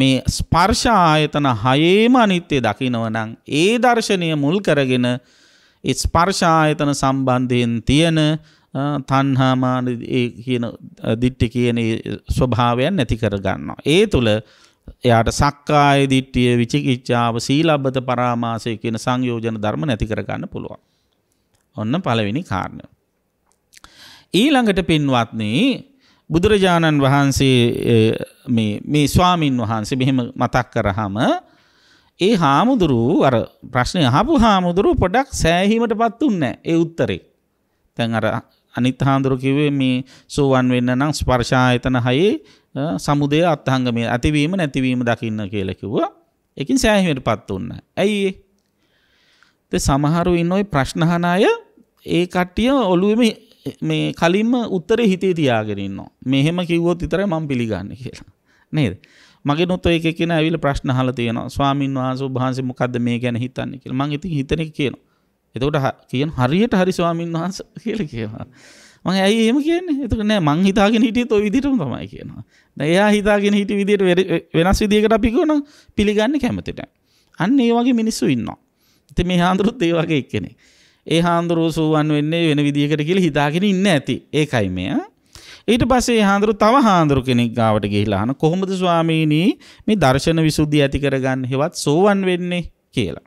මේ ස්පර්ශ ආයතන හයේම අනිත්‍ය දකිනවා නම් ඒ දර්ශනය මුල් කරගෙන ස්පර්ශායතන සම්බන්ධයෙන් තියෙන තන්හාමාන කියන දිට්ටි කියන ස්වභාවයන් නැති කරගන්නවා. ඒ තුළ එයාට සක්කාය දිට්ටිය විචිකිච්චාව සීලබ්බත පරාමාසය කියන සංයෝජන ධර්ම නැති කරගන්න පුළුවන්. ඔන්න පළවෙනි කාරණය. ඊළඟට පින්වත්න්නේ බුදුරජාණන් වහන්සේ මේ ස්වාමීන් වහන්සේ මෙහෙම මතක් කරහම ඒ හාමුදුරුව අර ප්‍රශ්නය අහපු හාමුදුරුව පොඩක් සෑහීමට පත් උන්න ඒ උත්තරේ. තැන් අර අනිත් හාමුදුරු කිව්වේ මේ සෝවන් වෙන්න නම් ස්පර්ශායතන හයේ සමුදය අත්හංගමය ඇතිවීම නැතිවීම දකින්න කියලා කිව්වා. එකින් සෑහීමට පත් උන්න. ඇයි ඒ? සමහරු ඉන්න ওই ප්‍රශ්න අහන අය ඒ කට්ටිය ඔළුවේ මේ කලින්ම උත්තරේ හිතේ තියාගෙන ඉන්නවා. මෙහෙම කිව්වොත් විතරයි මම පිළිගන්නේ කියලා. නේද? මගේ නොත එක කියෙන ඇවිල ප්‍රශ්න හල තියන ස්වාමීන් වහස වහන්ස මොකක්ද මේ ගැන හිතන්න කියල මං ඉති හිතන කියන එතකට කියන හරියට හරි ස්වාමීන් වහන්ස කියල කියවා මං ඇයි ඒම කියන්නේ එතක නෑ මං හිතාගෙන හිටිය තො විදිරම් තමයි කියනවා නයා හිතාගෙන හිටි විදියට වෙනස් විදිකට අපිකෝන පිළිගන්න කැමතිට අන්න ඒ වගේ මිනිස්සු ඉන්නවා ඉති මේ හාන්දුරුත් ඒ වගේ එක්කෙනෙ ඒ හාන්දුරුව සූුවන් වෙන්නේ වෙන විදිකට කියල හිතාගෙන ඉන්න ඇති ඒකයි මෙයා ඊට පස්සේ හාඳුරු තව හාඳුරු කෙනෙක් ගාවට ගිහිලා අහන කොහොමද ස්වාමීනි මේ දර්ශන විසුද්ධිය ඇති කරගන්න හෙවත් සෝවන් වෙන්නේ කියලා.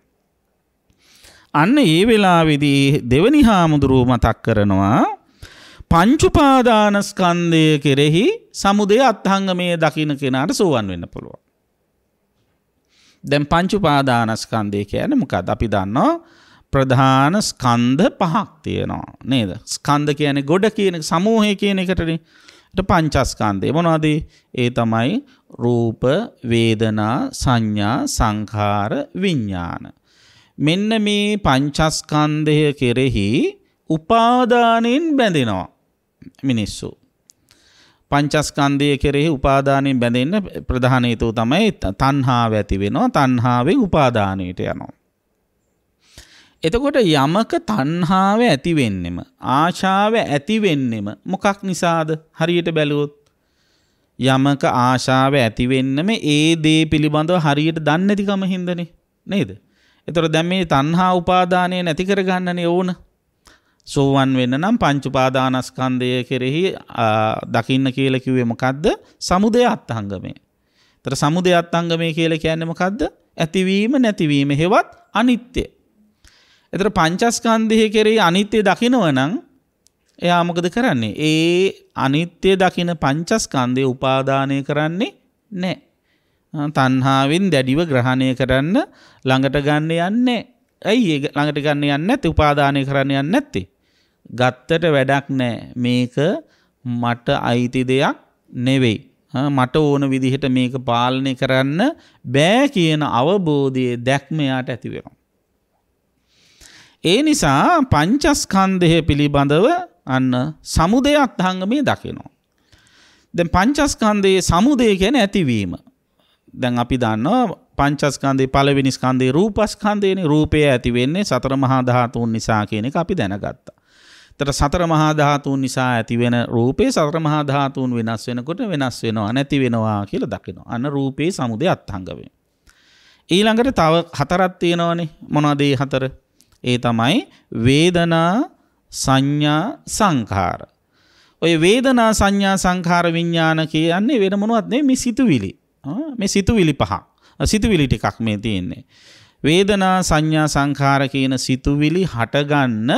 අන්න ඒ වෙලාවේදී දෙවනි හාමුදුරුව මතක් කරනවා පංචඋපාදානස්කන්ධය කෙරෙහි සමුදය අත්හංගමයේ දකින්න කෙනාට සෝවන් වෙන්න පුළුවන්. දැන් පංචඋපාදානස්කන්ධය කියන්නේ මොකක්ද? අපි දන්නවා ප්‍රධාන ස්කන්ධ පහක් තියෙනවා නේද ස්කන්ධ කියන්නේ ගොඩ කියන සමූහය කියන එකටනේ ට පංචස්කන්ධය මොනවාද ඒ තමයි රූප වේදනා සංඥා සංඛාර විඥාන මෙන්න මේ පංචස්කන්ධය කෙරෙහි උපාදානෙන් බැඳෙනවා මිනිස්සු පංචස්කන්ධය කෙරෙහි උපාදානෙන් බැඳෙන්න ප්‍රධාන හේතුව තමයි තණ්හාව ඇති වෙනවා තණ්හාවෙන් උපාදානයට යනවා එතකොට යමක තණ්හාව ඇතිවෙන්නෙම ආශාව ඇතිවෙන්නෙම මොකක් නිසාද හරියට බැලුවොත් යමක ආශාව ඇතිවෙන්නම ඒ දේ පිළිබඳව හරියට දන්නේ නැතිකම හින්දනේ නේද? එතකොට දැන් මේ තණ්හා උපාදානය නැති කරගන්නනේ ඕන. සෝවන් වෙන්න නම් පංච උපාදානස්කන්ධය කෙරෙහි දකින්න කියලා කිව්වේ මොකද්ද? සමුදය අත්ංගමය. එතකොට සමුදය අත්ංගමය කියලා කියන්නේ මොකද්ද? ඇතිවීම නැතිවීම හේවත් අනිත්‍යයි. එතර පංචස්කන්ධය කෙරේ අනිත්‍ය දකිනවනං එයා මොකද කරන්නේ ඒ අනිත්‍ය දකින පංචස්කන්ධය උපාදානය කරන්නේ නෑ තන්හාාවෙන් දැඩිව ග්‍රහණය කරන්න ළඟට ගන්න යන්නේ ඇයි ඒ ළඟට ගන්න යන්න ඇති උපාදානය කරන්න යන්න ඇත්තේ ගත්තට වැඩක් නෑ මේක මට අයිති දෙයක් නෙවෙයි මට ඕන විදිහට මේක පාලනය කරන්න බෑ කියන අවබෝධයේ දැක්මයාට ඇතිවෙනවා ඒ නිසා පංචස්කන්ධය පිළිබඳව අන්න සමුදය අත්හංගමේ දකිනවා. දැන් පංචස්කන්ධයේ සමුදය කියන්නේ ඇතිවීම. දැන් අපි දන්නවා පංචස්කන්ධේ පළවෙනි ස්කන්ධේ රූපස්කන්ධයනේ රූපය ඇති වෙන්නේ සතර මහා ධාතුන් නිසා කියන එක අපි දැනගත්තා. ඒතර සතර මහා ධාතුන් නිසා ඇති වෙන රූපේ සතර මහා ධාතුන් වෙනස් වෙනකොට වෙනස් වෙනවා නැති වෙනවා කියලා දකිනවා. අන්න රූපේ සමුදය අත්හංගමේ. ඊළඟට තව හතරක් තියෙනවනේ මොනවද හතර? ඒ තමයි වේදනා සංඥා සංඛාර. ඔය වේදනා සංඥා සංඛාර විඥාන කියන්නේ වෙන මොනවත් නෙමෙයි මේ සිතුවිලි. මේ සිතුවිලි පහ. සිතුවිලි ටිකක් මේ තියෙන්නේ. වේදනා සංඥා සංඛාර කියන සිතුවිලි හටගන්න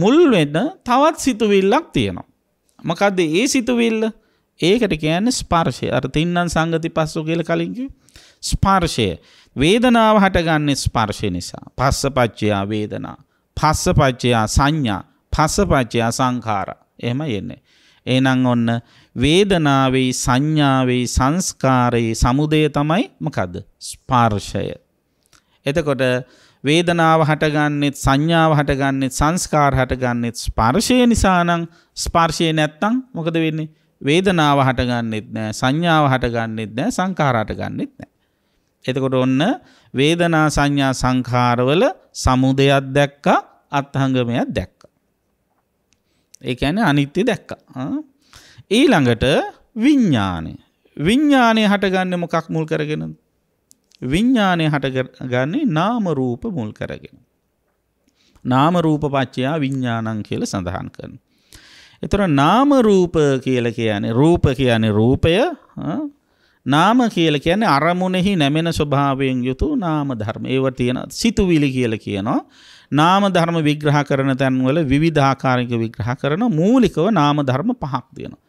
මුල් වෙන තවත් සිතුවිල්ලක් තියෙනවා. මොකද්ද ඒ සිතුවිල්ල? ඒකට කියන්නේ ස්පර්ශය. අර තින්නම් සංගති පස්සෝ කියලා කලින් කිව්වේ. ස්පර්ශය. වේදනාව හටගන්නේ ස්පර්ශය නිසා. පස්සපච්චයා වේදනා. පස්සපච්චයා සංඥා. පස්සපච්චයා සංඛාර. එහෙම එන්නේ. එහෙනම් ඔන්න වේදනාවේ සංඥාවේ සංස්කාරයේ සමුදය තමයි මොකද්ද? ස්පර්ශය. එතකොට වේදනාව හටගන්නෙත් සංඥාව හටගන්නෙත් සංස්කාර හටගන්නෙත් ස්පර්ශය නිසා නම් ස්පර්ශය නැත්තම් මොකද වෙන්නේ? වේදනාව හටගන්නෙත් නෑ සංඥාව හටගන්නෙත් නෑ සංඛාර හටගන්නෙත් නෑ. එතකොට ඔන්න වේදනා සංඥා සංඛාරවල සමුදයක් දැක්ක අත්හංගමයක් දැක්ක. ඒකැන අනිත්‍ය දැක්ක. ඊළඟට විඤ්ඥානය. විඤ්ඥානය හටගන්න මොකක් මුල් කරගෙන. විඤ්ඥානය හටගන්නේ නාම රූප මුල් කරගෙන. නාම රූප පච්චයා විඤ්ඥානං කියල සඳහන් කරන. එතුර නාම රූප කියල කියන්නේ රූප කියන්නේ රූපය නාම කියල කියන්නේ අරමුණෙහි නැමෙන ස්වභාවයෙන් යුතු නාම ධර්ම. ඒව තියෙන සිතුවිලි කියලා කියනවා. නාම ධර්ම විග්‍රහ කරන තැන්වල විවිධාකාරික විග්‍රහ කරන මූලිකව නාම ධර්ම පහක් තියෙනවා.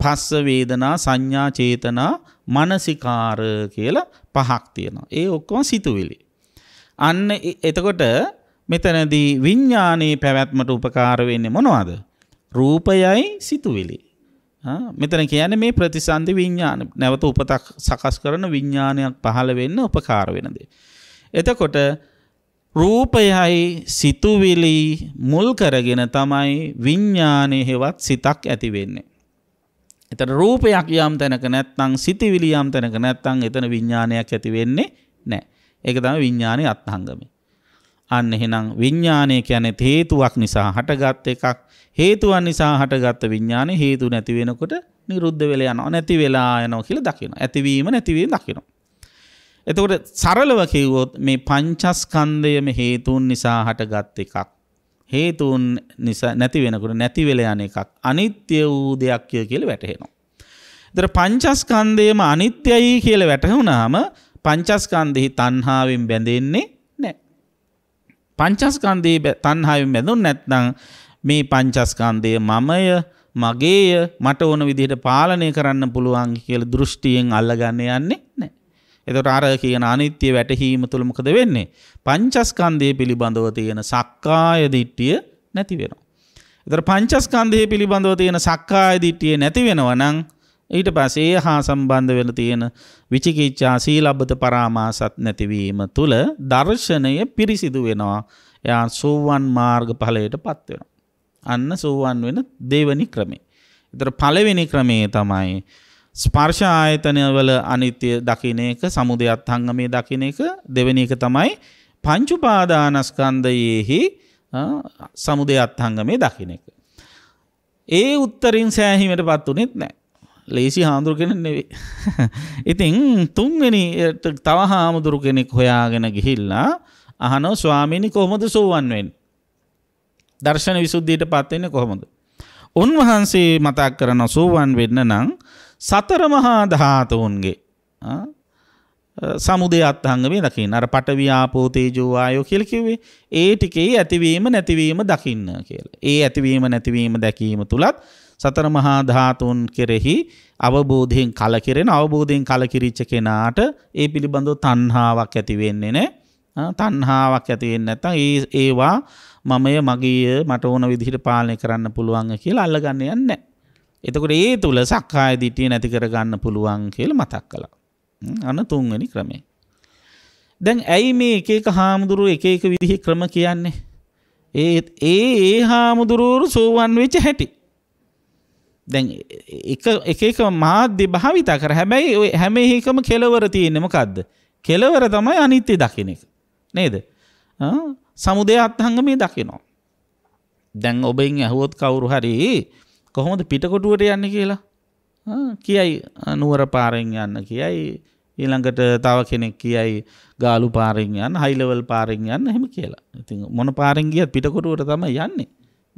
පස්ස වේදනා සංඥා චේතනා මනසිකාර කියලා පහක් තියෙනවා. ඒ ඔක්කොම සිතුවිලි. අන්න එතකොට මෙතනදී විඥානයේ පැවැත්මට උපකාර වෙන්නේ මොනවද? රූපයයි සිතුවිලි. මෙතන කියන මේ ප්‍රතිසන්ධි විඤ්ඥාන නැවත උපතක් සකස් කරන විඤ්ඥානයක් පහළ වෙන්න උපකාර වෙනද. එතකොට රූපයයි සිතුවිලි මුල් කරගෙන තමයි විඤ්ඥානය හෙවත් සිතක් ඇතිවෙන්නේ. එතන රූපයක් යම් තැනක නැත්නම් සිතිවිලි යම් තැනක නැත්නම් එතන විඤ්ඥානයක් ඇතිවෙන්නේ නෑ. ඒක තම විඤ්ඥානය අත්හංගමේ. අන්න එහෙනම් විඥානය කියන්නේ හේතුවක් නිසා හටගත් එකක් හේතුවන් නිසා හටගත් විඥානය හේතු නැති වෙනකොට නිරුද්ධ වෙලා යනවා නැති වෙලා යනවා කියලා දකිනවා ඇතිවීම නැතිවීම දකිනවා එතකොට සරලව කිව්වොත් මේ පංචස්කන්ධයම හේතුන් නිසා හටගත් එකක් හේතුන් නිසා නැති වෙනකොට නැති වෙලා යන එකක් අනිත්‍ය වූ දෙයක් කියලා වැටහෙනවා එතකොට පංචස්කන්ධයම අනිත්‍යයි කියලා වැටහුණාම පංචස්කන්ධෙහි තණ්හාවෙන් බැඳෙන්නේ පංචස්කන්ධයේ තණ්හාවෙන් බැඳුන් නැත්නම් මේ පංචස්කන්ධය මමය මගේය මට ඕන විදිහට පාලනය කරන්න පුළුවන් කියලා දෘෂ්ටියෙන් අල්ලගන්න යන්නේ නැහැ. එතකොට අර කියන අනිත්‍ය වැටහීම තුල මොකද වෙන්නේ? පංචස්කන්ධය පිළිබඳව තියෙන සක්කාය දිට්ඨිය නැති වෙනවා. එතකොට පංචස්කන්ධය පිළිබඳව තියෙන සක්කාය දිට්ඨිය නැති වෙනවා නම් ඊට පසේ හා සම්බන්ධ වෙල තියෙන විචිකිච්චා සීලබ්බත පරාමාසත් නැතිවීම තුළ දර්ශනය පිරිසිදු වෙනවා එයා සූවන් මාර්ග ඵලයට පත්වෙන. අන්න සූවන් වෙන දෙවනි ක්‍රමේ. ඉතර පළවෙනි ක්‍රමේ තමයි ස්පර්ශ ආයතනවල අනිත්‍ය දකින එක සමුදයත් හංගමේ දකින එක දෙවෙනි එක තමයි පංච උපාදානස්කන්ධයේහි සමුදයත් හංගමේ දකින එක. ඒ උත්තරින් සෑහීමටපත් උනේත් නැහැ. ලේසි හාමුදුරු කෙනෙක් නෙවෙයි. ඉතින් තුන්වෙනි තව හාමුදුරු කෙනෙක් හොයාගෙන ගිහිල්ලා අහනෝ ස්වාමීනි කොහොමද සෝවන් වෙන්නේ? දර්ශන විසුද්ධියට පත් වෙන්නේ කොහොමද? උන්වහන්සේ මතක් කරන සෝවන් වෙන්න නම් සතර මහා ධාතුන්ගේ සමුදය අත්හංගමේ දකින්න. අර පඨවි ආපෝ තේජෝ ආයෝ කියලා කිව්වේ ඒ ටිකේ ඇතිවීම නැතිවීම දකින්න කියලා. ඒ ඇතිවීම නැතිවීම දැකීම තුලත් සතර මහා ධාතුන් කෙරෙහි අවබෝධයෙන් කලකිරෙන අවබෝධයෙන් කලකිරිච්ච කෙනාට ඒ පිළිබඳව තණ්හාවක් ඇති වෙන්නේ නැහැ. තණ්හාවක් ඇති වෙන්නේ නැත්නම් ඒ ඒවා මමය මගීය මට ඕන විදිහට පාලනය කරන්න පුළුවන් කියලා අල්ලගන්න යන්නේ නැහැ. එතකොට ඒ තුල සක්කාය දිටිය නැති කරගන්න පුළුවන් කියලා මතක් කළා. අන තුන්වෙනි ක්‍රමය. දැන් ඇයි මේ එක එක හාමුදුරුවෝ එක එක විදිහේ ක්‍රම කියන්නේ? ඒ ඒ ඒ හාමුදුරුවෝ සෝවන් වෙච්ච හැටි. දැන් එක එක මාධ්‍ය භාවිතා කර හැබැයි ඔය හැම එකම කෙලවර තියෙන්නේ මොකද්ද? කෙලවර තමයි අනිත්‍ය දකින එක. නේද? සමුදය අත්හංගමේ දකිනවා. දැන් ඔබෙන් ඇහුවොත් කවුරු හරි කොහොමද පිටකොටුවට යන්නේ කියලා? කියයි නුවර පාරෙන් යන්න කියයි ඊළඟට තව කෙනෙක් කියයි ගාලු පාරෙන් යන්න, හයි ලෙවල් පාරෙන් යන්න එහෙම කියලා. ඉතින් මොන පාරෙන් ගියත් පිටකොටුවට තමයි යන්නේ.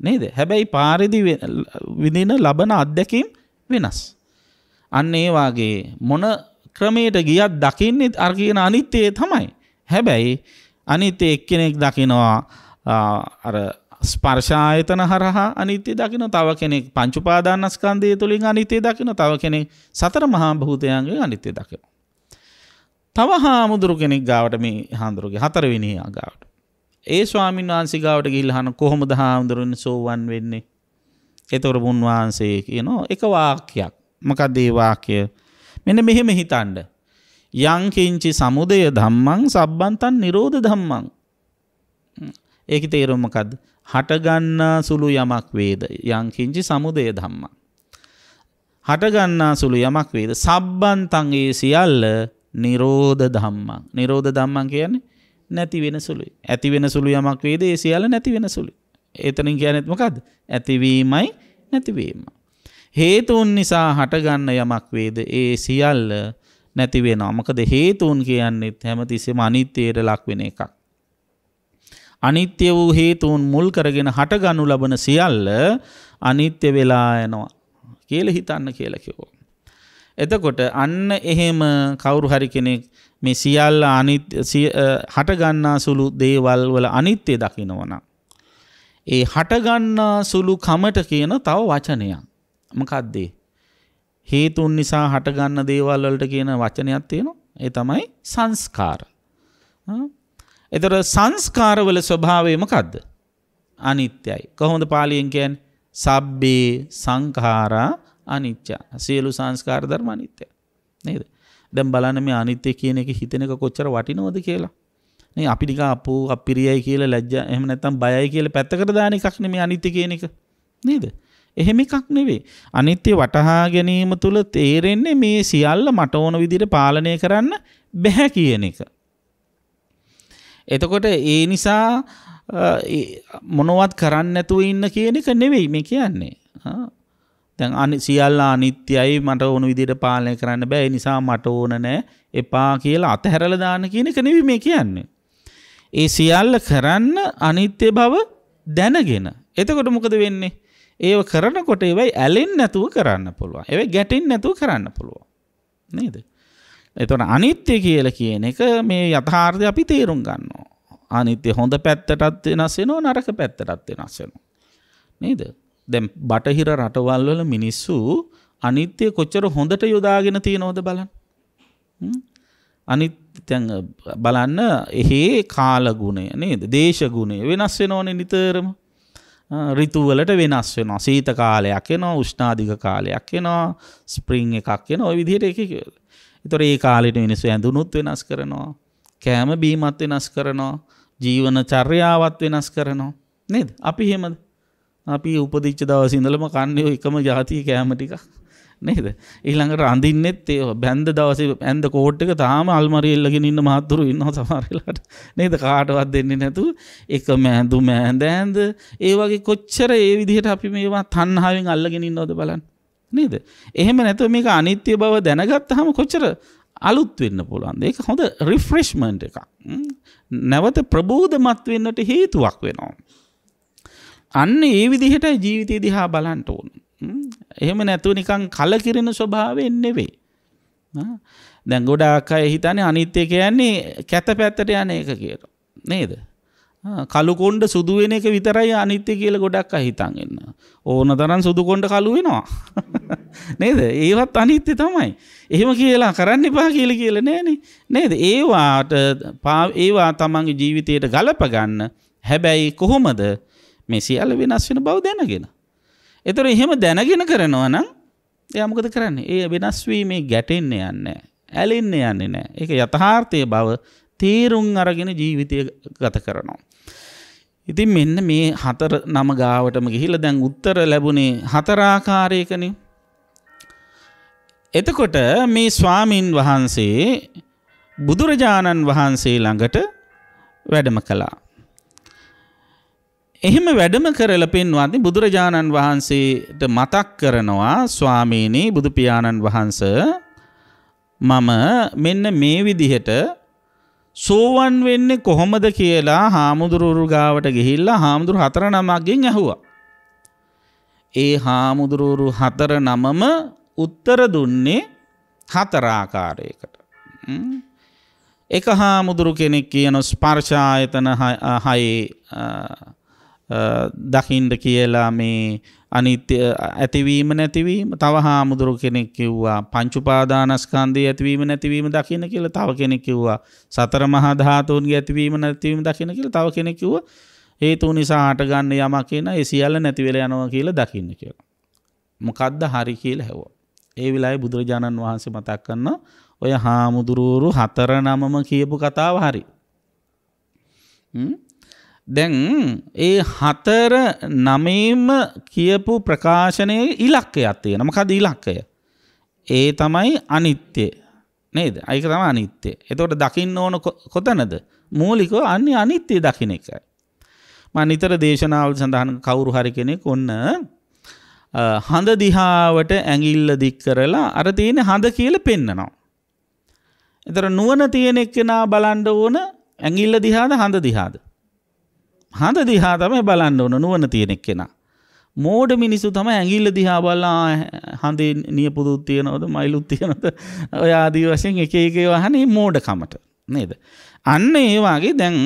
නේද හැබැයි පාරිදි විඳින ලබන අත්දැකීම් වෙනස්. අන්න ඒ වගේ මොන ක්‍රමයට ගියත් දකින්නේ අර කියන අනිත්‍යය තමයි. හැබැයි අනිත්‍ය එක්කෙනෙක් දකිනවා අර ස්පර්ශායතන හරහා අනිත්‍ය දකින්න තව කෙනෙක් පංච උපාදානස්කන්ධය තුලින් අනිත්‍ය දකින්න තව කෙනෙක් සතර මහා භූතයන්ගෙන් අනිත්‍ය දකිනවා. තව හාමුදුරු කෙනෙක් ගාවට මේ හාමුදුරුගේ හතරවෙනි ආගාවට. ඒ ස්වාමීන් වහන්සිගාවට ගිල්හන කොහොමද හාමුදුරන් සෝවන් වෙන්නේ. එතොර බුන්වහන්සේ කියනෝ එක වාක්‍යයක් මකදේ වාක්‍ය මෙන මෙහෙම හිතන්ඩ. යංකිංචි සමුදය ධම්මං සබ්බන්තන් නිරෝධ ධම්මං. ඒක තේරුම්මකද හටගන්නා සුළු යමක් වේද යංකිංචි සමුදය ධම්මං. හටගන්නා සුළු යමක් වේද සබ්බන්තන්ගේ සියල්ල නිරෝධ ධම්මං නිරෝධ ධම්මන් කියන්නේ නැති වෙන සුළුයි ඇති වෙන සුළු යමක් වේද ඒ සියල්ල නැති වෙන සුළු එතනින් කියනෙත්මකද ඇතිවීමයි නැතිවීම. හේතුවන් නිසා හටගන්න යමක් වේද ඒ සියල්ල නැතිවෙන අමකද හේතුවන් කියන්නෙත් හැමතිස්සෙම අනිත්‍යයට ලක්වෙන එකක්. අනිත්‍ය වූ හේතුවන් මුල් කරගෙන හටගනු ලබන සියල්ල අනිත්‍ය වෙලා යනවා කියල හිතන්න කියලකිවෝ. එතකොට අන්න එහෙම කවුරු හරි කෙනෙක් මේ සියල්ල හටගන්නා සුළු දේවල් වල අනිත්‍ය දකිනවන. ඒ හටගන්නා සුළු කමට කියන තව වචනයක්. මකද්දේ. හේතුන් නිසා හටගන්න දේවල් වලට කියන වචනයක් තියෙනවා. ඒ තමයි සංස්කාර. එතකොට සංස්කාරවල ස්වභාවය මොකද්ද? අනිත්‍යයි. කොහොමද පාලියෙන් කියන්නේ? සබ්බේ සංඛාරා අනිත්‍ය. සියලු සංස්කාර ධර්ම අනිත්‍යයි. නේද? දැම් බලන මේ අනිත්‍ය කියන එක හිතෙනක කොච්චර වටිනවද කියලා නේ අපි නිකන් අපෝ අපිරියයි කියලා ලැජ්ජ එහෙම නැත්නම් බයයි කියලා පැත්තකට දාන එකක් නෙමෙයි අනිත්‍ය කියන එක නේද එහෙම එකක් නෙවෙයි අනිත්‍ය වටහා ගැනීම තුල තේරෙන්නේ මේ සියල්ල මට ඕන විදිහට පාලනය කරන්න බැහැ කියන එක එතකොට ඒ නිසා මොනවත් කරන්න නැතුව ඉන්න කියන එක නෙවෙයි මේ කියන්නේ තැන් අනි සියල්ලා අනිත්‍යයි මට ඕනු විදිට පාලනය කරන්න බැයි නිසා මට ඕන නෑ එපා කියලා අතහැරල දාන කියන එක නෙවි මේ කියන්නේ. ඒ සියල්ල කරන්න අනිත්‍ය බව දැනගෙන. එතකොට මොකද වෙන්නේ. ඒව කරනකොට ඒවයි ඇලෙන් නැතුව කරන්න පුළුවන්. එව ගැටෙන් නැතුව කරන්න පුළුවන්. නේද. එතන අනිත්‍ය කියල කියන එක මේ යථාර්ථය අපි තේරුම් ගන්නවා. අනිත්‍ය හොඳ පැත්තටත් වෙනස් වෙනවා නරක පැත්තටත් වෙනස් වෙනවා. නේද? දැන් බටහිර රටවල් වල මිනිස්සු අනිත්‍ය කොච්චර හොඳට යොදාගෙන තියෙනවද බලන්න. අනිත් දැන් බලන්න එහි කාලගුණය නේද? දේශගුණය වෙනස් වෙනවනේ නිතරම. ඍතු වලට වෙනස් වෙනවා. සීත කාලයක් එනවා, උෂ්ණාධික කාලයක් එනවා, ස්ප්‍රින්ග් එකක් එනවා. ওই විදිහට එක එක. ඒතර ඒ කාලෙට මිනිස්සු ඇඳුනුත් වෙනස් කරනවා. කෑම බීමත් වෙනස් කරනවා. ජීවන චර්යාවත් වෙනස් කරනවා. නේද? අපි එහෙමද? අපි උපදිච්ච දවස ඉඳලම කන්නේ එකම ජාතිය කෑම ටික නේද ඊළඟට අඳින්නෙත් ඒ බැන්ද දවසේ ඇන්ද කෝට් එක තාම අල්මාරියේ ඉල්ලගෙන ඉන්න මහත්තුරු ඉන්නවා සමහරලාට නේද කාටවත් දෙන්නේ නැතුව එකම ඇඳුම ඇඳ ඇඳ ඒ වගේ කොච්චර ඒ විදිහට අපි මේවා තණ්හාවෙන් අල්ලගෙන ඉන්නවද බලන්න නේද එහෙම නැතුව මේක අනිත්‍ය බව දැනගත්තාම කොච්චර අලුත් වෙන්න පුළුවන් ඒක හොඳ රිෆ්‍රෙෂ්මන්ට් එකක් නැවත ප්‍රබෝධමත් වෙන්නට හේතුවක් වෙනවා අන්න ඒ විදිහටයි ජීවිතය දිහා බලන්ට ඕන. එහෙම නැතුව නිකං කලකිරෙන ස්වභාව එන්නෙවෙයි. දැන් ගොඩාක් අය හිතනේ අනිත්‍ය කියන්නේ කැත පැත්තට යන එක කියලා. නේද? කළු කොණ්ඩ සුදු වෙන එක විතරයි අනිත්‍ය කියලා ගොඩක් අය හිතන් ඉන්න. ඕන තරම් සුදු කොණ්ඩ කළු වෙනවා. නේද? ඒවත් අනිත්‍ය තමයි. එහෙම කියලා කරන්න එපා කියලා කියලා නෑනේ. නේද? ඒවාට ඒවා තමන්ගේ ජීවිතයට ගලප ගන්න. හැබැයි කොහොමද? මේ සියල්ල වෙනස් වෙන බව දැනගෙන. එතොර එහෙම දැනගෙන කරනවා නම් යමකද කරන්නේ ඒ වෙනස්වීමේ ගැටෙන්න යන්න ඇලෙන්න යන්නේ නෑ එක යථහාර්ථය බව තේරුම් අරගෙන ජීවිතය ගත කරනවා. ඉතින් මෙන්න මේ හතර නම ගාවටම ගිහිල දැන් උත්තර ලැබුණේ හතරාකාරයකන එතකොට මේ ස්වාමීන් වහන්සේ බුදුරජාණන් වහන්සේ ළඟට වැඩම කලා. එහෙම වැඩම කරල පෙන්වාති බුදුරජාණන් වහන්සේට මතක් කරනවා ස්වාමීනී බුදුපියාණන් වහන්ස මම මෙන්න මේ විදිහට සෝවන් වෙන්නේ කොහොමද කියලා හාමුදුරුවරු ගාවට ගිහිල්ලා හාමුදුරු හතර නමක්ගෙන් ඇහුවා. ඒ හාමුදුරුවරු හතර නමම උත්තර දුන්නේ හතර ආකාරයකට. එක හාමුදුරු කෙනෙක් කියන ස්පර්ශායතන හයේ දකිින්ට කියලා මේ අනිත්‍ය ඇතිවීම නැතිවීම තව හාමුදුරු කෙනෙක් කිව්වා පංචුපාදානස්කන්දී ඇතිවීම නැතිවීම දකින කියල තව කෙනෙක් කිව්වා සතර මහාධාතුන්ගේ ඇතිවීම නැතිවීම දකින කියල තව කෙනෙක් කිව්ව හේතු නිසා හටගන්න යම කියන ඒ සියල්ල නැතිවෙල යනවා කියල දකින්න කියලා. මොකද්ද හරි කියල හැව. ඒ විලායි බුදුරජාණන් වහන්සේ මතක් කන්න ඔය හාමුදුරුවරු හතර නමම කියපු කතාව හරි. දැන් ඒ හතර නමේම කියපු ප්‍රකාශනයේ ඉලක්කයක් තියෙන මොකද ඉලක්කය ඒ තමයි අනිත්‍ය නේද ඒක තමයි අනිත්‍ය එතකොට දකින්න ඕන කොතනද මූලිකව අන්නේ අනිත්‍ය දකින්න එකයි මම නිතර දේශනාවල් සඳහන් කවුරු හරි කෙනෙක් ඔන්න හඳ දිහාවට ඇඟිල්ල දික් කරලා අර තියෙන හඳ කියලා පෙන්නනවා එතකොට නුවණ තියෙන එක්කෙනා බලන්න ඕන ඇඟිල්ල දිහාද හඳ දිහාද හඳ දිහා තමයි බලන්න ඕන නුවණ තියෙනෙක් කෙනා. මෝඩ මිනිස්සු තමයි ඇඟිල්ල දිහා බලලා හඳේ නියපොදුත් තියනවද මයිලුත් තියනවද ඔය ආදී වශයෙන් එක එක ඒවා අහන්නේ මෝඩකමට නේද? අන්න ඒ වගේ දැන්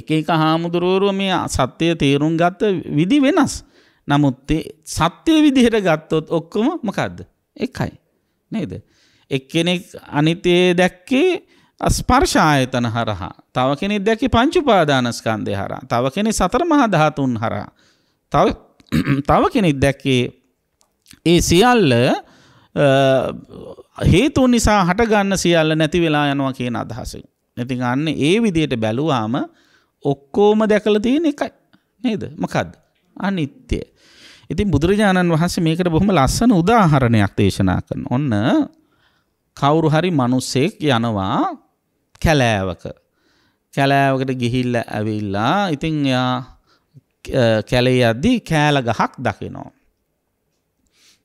එක එක හාමුදුරුවෝ මේ සත්‍ය තේරුම් ගත්ත විදි වෙනස්. නමුත් සත්‍ය විදිහට ගත්තොත් ඔක්කොම මොකද්ද? එකයි. නේද? එක්කෙනෙක් අනිතේ දැක්කේ ස්පර්ශ ආයතන හරහා තව කෙනෙක් දැකි පංච උපාදානස්කන්ධය හරහා තව කෙනෙක් සතර මහා ධාතුන් හරහා තව තව කෙනෙක් දැක්කේ ඒ සියල්ල හේතු නිසා හටගන්න සියල්ල නැති වෙලා යනවා කියන අදහස. ඉතින් අන්න ඒ විදිහට බැලුවාම ඔක්කොම දැකලා තියෙන එකයි. නේද? මොකද්ද? අනිත්‍ය. ඉතින් බුදුරජාණන් වහන්සේ මේකට බොහොම ලස්සන උදාහරණයක් දේශනා කරනවා. ඔන්න කවුරු හරි මිනිසෙක් යනවා කැලෑවක කැලෑවකට ගිහිල්ල ඇවිල්ලා ඉතිං එයා කැලේ අද්දී කෑල ගහක් දකිනවා.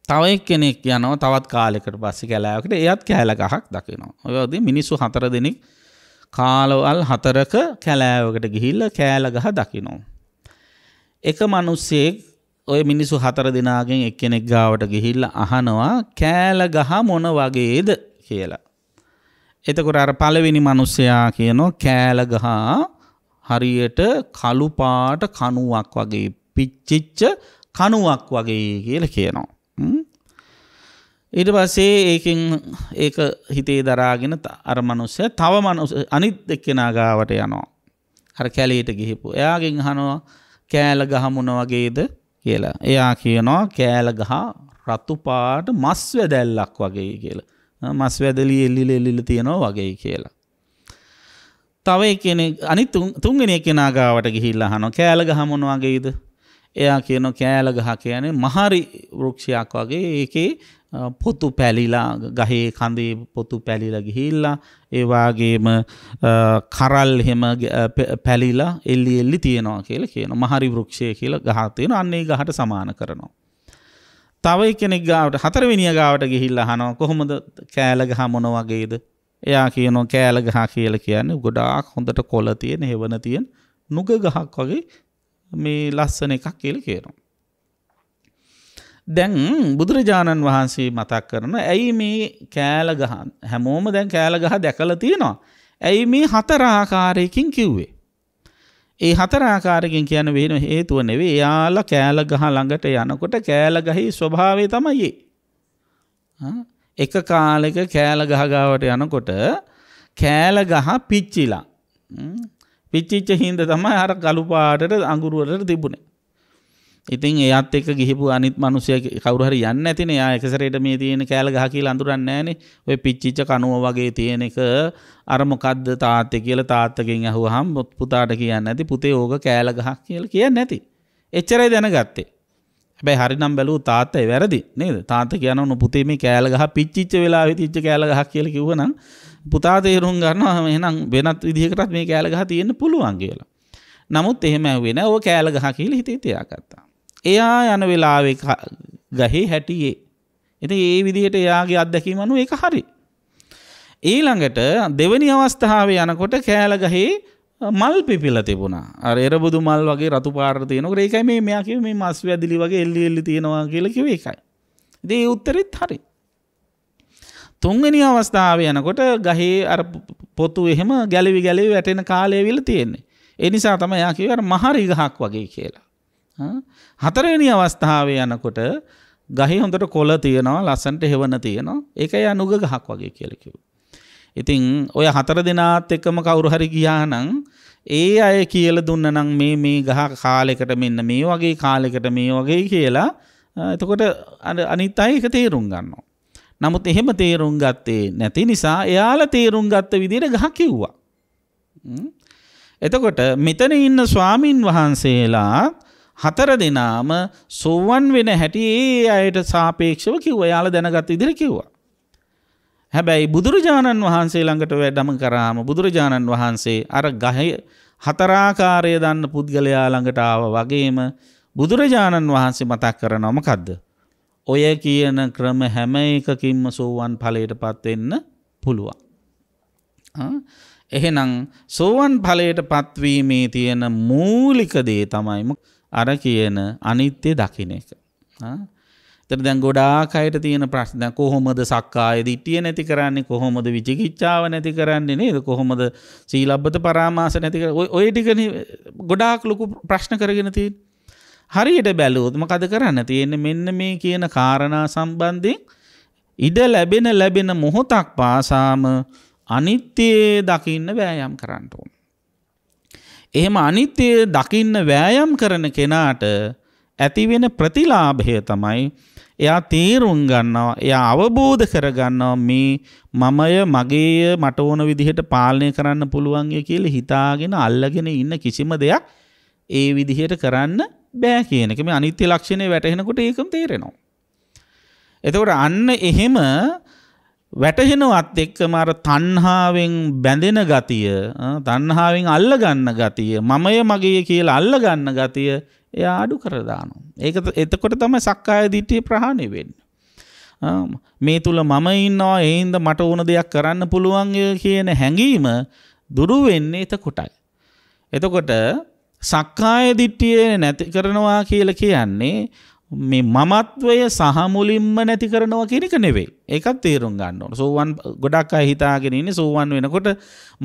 තවයි කෙනෙක් යනෝ තවත් කාලෙකට පස්සි කැලෑවකට එයත් කෑල ගහක් දකිනවා. ඔයද මිනිස්සු හතර දෙනෙක් කාලවල් හතරක කැලෑවකට ගිහිල්ල කෑල ගහ දකිනෝ. එක මනුස්සේක් ඔය මිනිසු හතර දෙනාගෙන් එක්කෙනෙක් ගාවට ගිහිල්ල අහනවා කෑල ගහ මොන වගේද කියලා. එතකොට අර පළවෙනි මිනිස්සයා කියනවා කෑල ගහා හරියට කළු පාට කණුවක් වගේ පිච්චිච්ච කණුවක් වගේ කියලා කියනවා. ඊට පස්සේ ඒකෙන් ඒක හිතේ දරාගෙන අර මනුස්සය තව මනුස්ස අනිත් එක්කෙනා ගාවට යනවා. අර කැලේට ගිහිපු. එයාගෙන් අහනවා කෑල ගහ මොන වගේද කියලා. එයා කියනවා කෑල ගහ රතු පාට මස් වැදැල්ලක් වගේ කියලා. මස් වැදලි එල්ලිල එල්ලිල තියෙනවා වගේ කියලා. තව කෙනෙ අනි තුන්ගෙනෙ කෙනගාවට ගිහිල්ලා හනො කෑල ගහමොන වගේද. එයා කියන කෑල ගහ කියන මහරි වෘක්ෂයක් වගේ ඒකේ පොතු පැලිලා ගහේ කඳේ පොතු පැලිලා ගිහිල්ලා ඒවාගේම කරල් හෙම පැලිලා එල්ලි එල්ලි තියෙනවා කියලා කියන මහරි වෘක්ෂය කියලා ගහත්තියෙන අන්නේ ගහට සමාන කරනවා. තවයි කෙනෙක් ගාවට හතරවෙනිය ගාවට ගිහිල්ල හනෝ කොහොමද කෑලගහ මොන වගේද එයා කියනෝ කෑලගහ කියල කියන්නේ ගොඩාක් හොඳට කොල තියෙන හෙවන තියෙන් නුග ගහක් වගේ මේ ලස්සන එකක් කියල කියනවා. දැන් බුදුරජාණන් වහන්සේ මතක් කරන ඇයි මේ කෑලගහන් හැමෝම දැන් කෑලගහ දැකල තියෙනවා. ඇයි මේ හතරාකාරයකින් කිව්වේ. ඒ හතර ආකාරකින් කියන වෙන හේතුව නෙවෙයි එයාලා කෑල ගහ ළඟට යනකොට කෑල ගහේ ස්වභාවය තමයි එක කාලෙක කෑල ගහ ගාවට යනකොට කෑල ගහ පිච්චිලා පිච්චිච්ච හින්ද තමයි අර කළු පාටට අඟුරු වලට තිබුණේ ඉතින් එයත් එක්ක ගිහිපු අනිත් මිනිස්සය කවුරු හරි යන්නේ නැතිනේ. එයා එකසරේට මේ තියෙන කෑල ගහ කියලා අඳුරන්නේ නැහනේ. ඔය පිච්චිච්ච කනුව වගේ තියෙන එක අර මොකද්ද තාත්තේ කියලා තාත්තගෙන් අහුවහම පුතාට කියන්නේ නැති. පුතේ ඕක කෑල ගහක් කියලා කියන්නේ නැති. එච්චරයි දැනගත්තේ. හැබැයි හරිනම් බැලුව තාත්තේ වැරදි නේද? තාත්තා කියනවා නුපුතේ මේ කෑල ගහ පිච්චිච්ච වෙලාවේ තිච්ච කෑල ගහක් කියලා කිව්වනම් පුතා තේරුම් ගන්නවා එහෙනම් වෙනත් විදිහකටත් මේ කෑල ගහ තියෙන්න පුළුවන් කියලා. නමුත් එහෙම ඇහුවේ නෑ. ඕක කෑල ගහ කියලා හිතේ තියාගත්තා. එයා යන වෙලාවෙ ගහේ හැටියේ. ඉතින් ඒ විදිහට එයාගේ අත්දැකීම අනුව ඒක හරි. ඊළඟට දෙවැනි අවස්ථාවේ යනකොට කෑල ගහේ මල් පිපිල තිබුණා. අර එරබුදු මල් වගේ රතු පාට තියෙනකොට ඒකයි මේ මෙයා කිව්වේ මේ මස් වැදිලි වගේ එල්ලි එල්ලි තියෙනවා කියලා කිව්වේ ඒකයි. ඉතින් ඒ උත්තරෙත් හරි. තුන්වෙනි අවස්ථාව යනකොට ගහේ අර පොතු එහෙම ගැලවි ගැලවි වැටෙන කාලය විල තියෙන්නේ. ඒ නිසා තමයි යා කිව්වේ අර මහරි ගහක් වගේ කියලා. හතරවෙනි අවස්ථාවේ යනකොට ගහි හොඳට කොල තියෙනවා ලස්සන්ට හෙවන තියෙනවා ඒකයි අනුග ගහක් වගේ කියලා කිව්වා. ඉතින් ඔය හතර දෙනාත් එකම කවුරු හරි ගියා නම් ඒ අය කියලා දුන්න නම් මේ මේ ගහ කාලයකට මෙන්න මේ වගේ කාලයකට මේ වගේ කියලා එතකොට අනිත් අය ඒක තේරුම් ගන්නවා. නමුත් එහෙම තේරුම් ගත්තේ නැති නිසා එයාලා තේරුම් ගත්ත විදිහට ගහ කිව්වා. එතකොට මෙතන ඉන්න ස්වාමින් වහන්සේලා හතර දෙනාම සෝවන් වෙන හැටි ඒ අයට සාපේක්ෂව කිව්ව යාල දැනගත් ඉදිරි කිව්වා. හැබැයි බුදුරජාණන් වහන්සේ ළඟට වැඩම කරාම බුදුරජාණන් වහන්සේ අර ගහය හතරාකාරය දන්න පුද්ගලයා ළඟට ආව වගේම බුදුරජාණන් වහන්සේ මතක් කරනවා මොකද්ද? ඔය කියන ක්‍රම හැම එකකින්ම සෝවන් ඵලයටපත් වෙන්න පුළුවන්. එහෙනම් සෝවන් ඵලයටපත් වීමේ තියෙන මූලික දේ තමයි අර කියන අනිත්‍ය දකින එක. තර දැන් ගොඩාක් අයට තියෙන ප්‍රශ්න දැන් කොහොමද සක්කාය දිට්ඨිය නැති කරන්නේ කොහොමද විචිකිච්ඡාව නැති කරන්නේ නේද කොහොමද සීලබ්බත පරාමාස නැති කර ඔය ටිකනේ ගොඩාක් ලොකු ප්‍රශ්න කරගෙන තියෙන. හරියට බැලුවොත් මොකද කරන්න තියෙන්නේ මෙන්න මේ කියන කාරණා සම්බන්ධයෙන් ඉඩ ලැබෙන ලැබෙන මොහොතක් පාසාම අනිත්‍යයේ දකින්න වෑයම් කරන්න ඕන. එහෙම අනිත්‍ය දකින්න වෑයම් කරන කෙනාට ඇතිවෙන ප්‍රතිලාභය තමයි එයා තේරුම් ගන්නවා එයා අවබෝධ කරගන්නවා මේ මමය මගේය මට ඕන විදිහට පාලනය කරන්න පුළුවන්ය කියලා හිතාගෙන අල්ලගෙන ඉන්න කිසිම දෙයක් ඒ විදිහට කරන්න බෑ කියනක මේ අනිත්‍ය ලක්ෂණය වැටහෙනකොට ඒකම තේරෙනවා. එතකොට අන්න එහෙම වැටහෙනවත් එක්කම අර තණ්හාවෙන් බැඳෙන ගතිය තණ්හාවෙන් අල්ල ගන්න ගතිය මමය මගේ කියලා අල්ල ගන්න ගතිය එයා අඩු කර දානවා. ඒක එතකොට තමයි සක්කාය දිට්ඨිය ප්‍රහාණය වෙන්නේ. මේ තුල මම ඉන්නවා එහෙනම් මට ඕන දෙයක් කරන්න පුළුවන් කියන හැඟීම දුරු වෙන්නේ එතකොටයි. එතකොට සක්කාය දිට්ඨිය නැති කරනවා කියලා කියන්නේ මේ මමත්වය සහමුලින්ම නැති කරනවා කෙනෙක නෙවෙයි එකත් තේරුම් ගන්න ඕන සෝවන් ගොඩක් අය හිතාගෙන ඉන්නේ සෝවන් වෙනකොට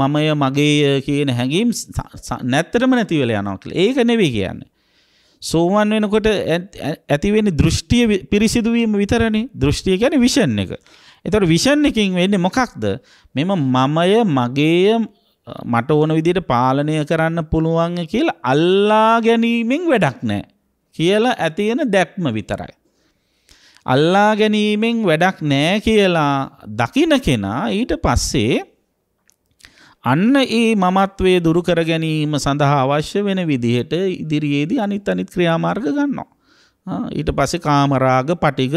මමය මගේ කියන හැඟීම් නැත්තරම නැති වෙලා යනවා කියලා. ඒක නෙවෙයි කියන්නේ. සෝවන් වෙනකොට ඇති වෙන්නේ දෘෂ්ටිය පිරිසිදු වීම විතරනේ. දෘෂ්ටිය කියන්නේ විෂන් එක. ඒතකොට විෂන් එකකින් වෙන්නේ මොකක්ද? මෙම මමය මගේය මට ඕන විදිහට පාලනය කරන්න පුළුවන් කියලා අල්ලා ගැනීමෙන් වැඩක් නැහැ. කියලා ඇතියෙන දැක්ම විතරයි. අල්ලා ගැනීමෙන් වැඩක් නෑ කියලා දකින කෙනා ඊට පස්සේ අන්න ඒ මමත්වේ දුරුකර ගැනීම සඳහා අවශ්‍ය වෙන විදිහට ඉදිරියේදී අනිත් අනිත් ක්‍රියාමාර්ග ගන්නවා. ඊට පස්සේ කාමරාග පටිග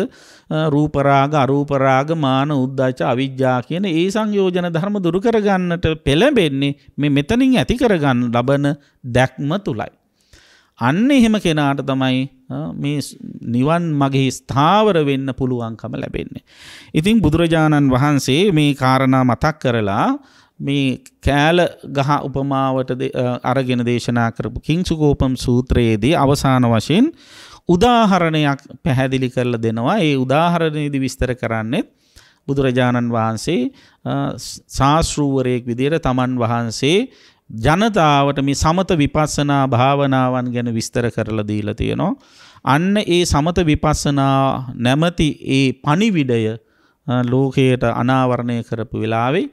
රූපරාග අරූපරාග මාන උද්දච්ච අවිජ්ජා කියන ඒ සංයෝජන ධර්ම දුරුකරගන්නට පෙළඹෙන්නේ මෙ මෙතනින් ඇති කරගන්න ලබන දැක්ම තුළයි. අන්න එහෙම කෙනාට තමයි මේ නිවන් මගේ ස්ථාවර වෙන්න පුළුවන්කම ලැබෙන්නේ. ඉතින් බුදුරජාණන් වහන්සේ මේ කාරණා මතක් කරලා මේ කෑල ගහ උපමාවට අරගෙන දේශනා කරපු කිංසුකෝපම් සූත්‍රයේදී අවසාන වශයෙන් උදාහරණයක් පැහැදිලි කරලා දෙනවා. ඒ උදාහරණයේදී විස්තර කරන්නේ බුදුරජාණන් වහන්සේ ශාස්ත්‍රූවරයෙක් විදියට තමන් වහන්සේ ජනතාවට මේ සමත විපස්සනා භාවනාවන් ගැන විස්තර කරලා දීලා තියෙනවා. අන්න ඒ සමත විපස්සනා නැමැති ඒ පණිවිඩය ලෝකයට අනාවරණය කරපු වෙලාවේ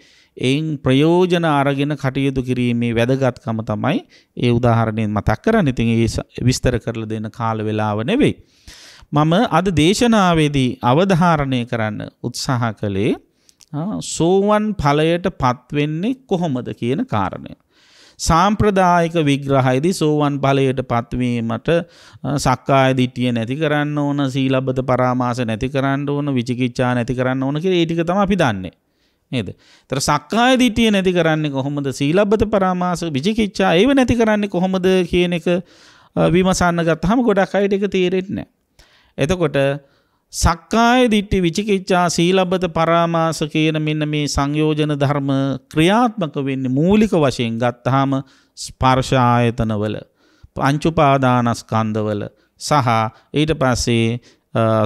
එයින් ප්‍රයෝජන අරගෙන කටයුතු කිරීමේ වැදගත්කම තමයි ඒ උදාහරණයෙන් මතක් කරන්නේ. ඉතින් ඒ විස්තර කරලා දෙන කාල වේලාව නෙවෙයි. මම අද දේශනාවේදී අවධාරණය කරන්න උත්සාහ කළේ සෝවන් ඵලයට පත් වෙන්නේ කොහොමද කියන කාරණය. සාම්ප්‍රදායික විග්‍රහයේදී සෝවන් ඵලයට පත්වීමට සක්කාය දිට්ඨිය නැති කරන්න ඕන, සීලබ්බත පරාමාස නැති කරන්න ඕන, විචිකිච්ඡා නැති කරන්න ඕන කියලා ඒ ටික තමයි අපි දන්නේ. නේද? ඒතර සක්කාය දිට්ඨිය නැති කරන්නේ කොහොමද? සීලබ්බත පරාමාස විචිකිච්ඡා ඒව නැති කරන්නේ කොහොමද කියන එක විමසන්න ගත්තාම ගොඩක් අයට ඒක තේරෙන්නේ නැහැ. එතකොට සක්කාය දිට්ටි විචිකිච්ඡා සීලබ්බත පරාමාස කියන මෙන්න මේ සංයෝජන ධර්ම ක්‍රියාත්මක වෙන්නේ මූලික වශයෙන් ගත්තාම ස්පර්ශ ආයතනවල පංච උපාදානස්කන්ධවල සහ ඊට පස්සේ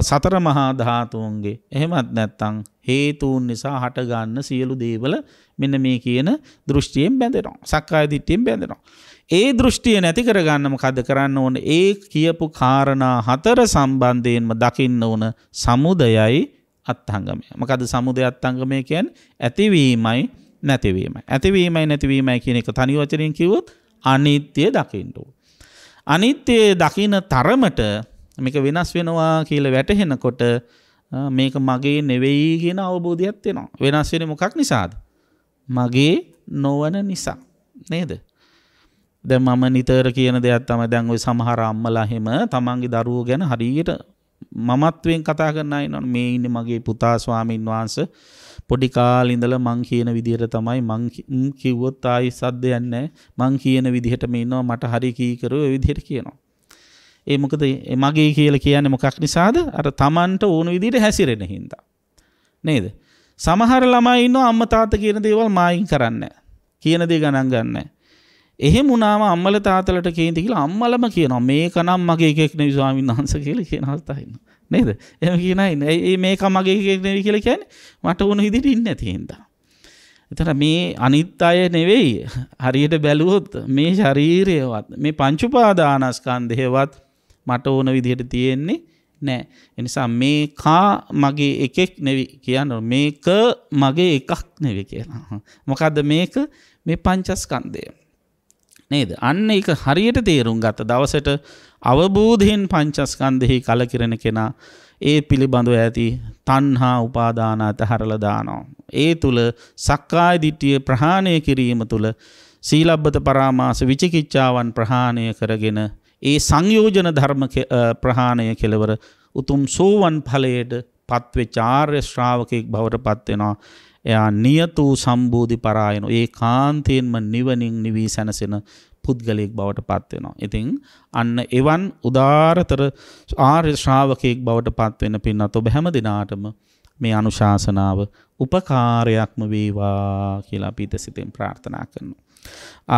සතර මහා ධාතුන්ගේ එහෙමත් නැත්නම් හේතුන් නිසා හටගන්න සියලු දේවල මෙන්න මේ කියන දෘෂ්ටියෙන් බැඳෙනවා. සක්කාය දිට්ඨියෙන් බැඳෙනවා. ඒ දෘෂ්ටිය නැති කරගන්නම කද කරන්න ඕන ඒ කියපු කාරණා හතර සම්බන්ධයෙන්ම දකින්න ඕන සමුදයයි අත්හංගමය. මකද සමුදය අත්ංගමය කියන් ඇතිවීමයි නැතිවීම. ඇතිවීමයි නැතිවීමයි කියන එක තනිවචරින් කිවොත් අනිත්‍යය දකිින්ට. අනිත්‍යය දකින තරමට මේක වෙනස් වෙනවා කියල වැටහෙනකොට මේක මගේ නෙවෙයි කියන අවබෝධයක්ත්වෙනවා. වෙනස් වෙන මොකක් නිසාද. මගේ නොවන නිසා. නේද. දැ මම නිතර කියන දෙයක් තම දැන් ඔය සමහර අම්මලා හෙම තමන්ගේ දරුවෝ ගැන හරියට මමත්වෙන් කතා කරන්නයි නොන් මේ ඉන්න මගේ පුතා ස්වාමීන් වහන්ස පොඩි කාල ඉඳලා මං කියන විදිහට තමයි මං කිව්වොත් ආයි සද්ද යන්නේ මං කියන විදිහට මේ ඉන්නවා මට හරි කීකරු ඒ විදිහට කියනවා ඒ මොකද මගේ කියලා කියන්නේ මොකක් නිසාද අර තමන්ට ඕන විදිහට හැසිරෙන හින්දා නේද සමහර ළමයි ඉන්නවා අම්මා තාත්තා කියන දේවල් මායින් කරන්නේ කියන දේ ගණන් ගන්නෑ එහෙම වුණාම අම්මල තාතලට කේන්ති කියලා අම්මලම කියනවා මේක නම් මගේ එකෙක් නෙවෙයි ස්වාමීන් වහන්සේ කියලා කියන අවස්ථා ඉන්නවා නේද එහෙම කියන අය ඒ මේක මගේ එකෙක් නෙවෙයි කියලා කියන්නේ මට වුණ විදිහට ඉන්නේ නැති හින්දා එතන මේ අනිත් අය නෙවෙයි හරියට බැලුවොත් මේ ශරීරයවත් මේ පංච උපාදානස්කන්ධයවත් මට ඕන විදිහට තියෙන්නේ නෑ එනිසා මේකා මගේ එකෙක් නෙවි කියන්න මේක මගේ එකක් නෙවි කියලා මොකද මේක මේ පංචස්කන්දය නේද අන්න එක හරියට තේරුම් ගත දවසට අවබෝධයෙන් පංචස්කන්දෙහි කලකිරෙන කෙනා ඒ පිළිබඳව ඇති තන්හා උපාදාන අතහරල දානවා. ඒ තුළ සක්කාය දිට්ටිය ප්‍රහාණය කිරීම තුළ සීලබ්බත පරාමාස විචිකිච්ඡාවන් ප්‍රහාණය කරගෙන ඒ සංයෝජන ධර්ම ප්‍රහාණය කෙලවර උතුම් සෝවන් ඵලයට පත්වෙච්ච ආර්ය ශ්‍රාවකෙක් බවට පත්වෙනවා. එයා නියතු සම්බෝධි පරායන ඒ කාන්තයෙන්ම නිවනින් නිවී සැනසෙන පුද්ගලයෙක් බවට පත්වෙනවා. ඉතිං අන්න එවන් උදාරතර ආර්ය ශ්‍රාවකයෙක් බවට පත්වෙන පින්නත් ඔබ හැම දෙනාටම මේ අනුශාසනාව උපකාරයක්ම වේවා කියලා අපි සිතෙන් ප්‍රාර්ථනා කරනවා.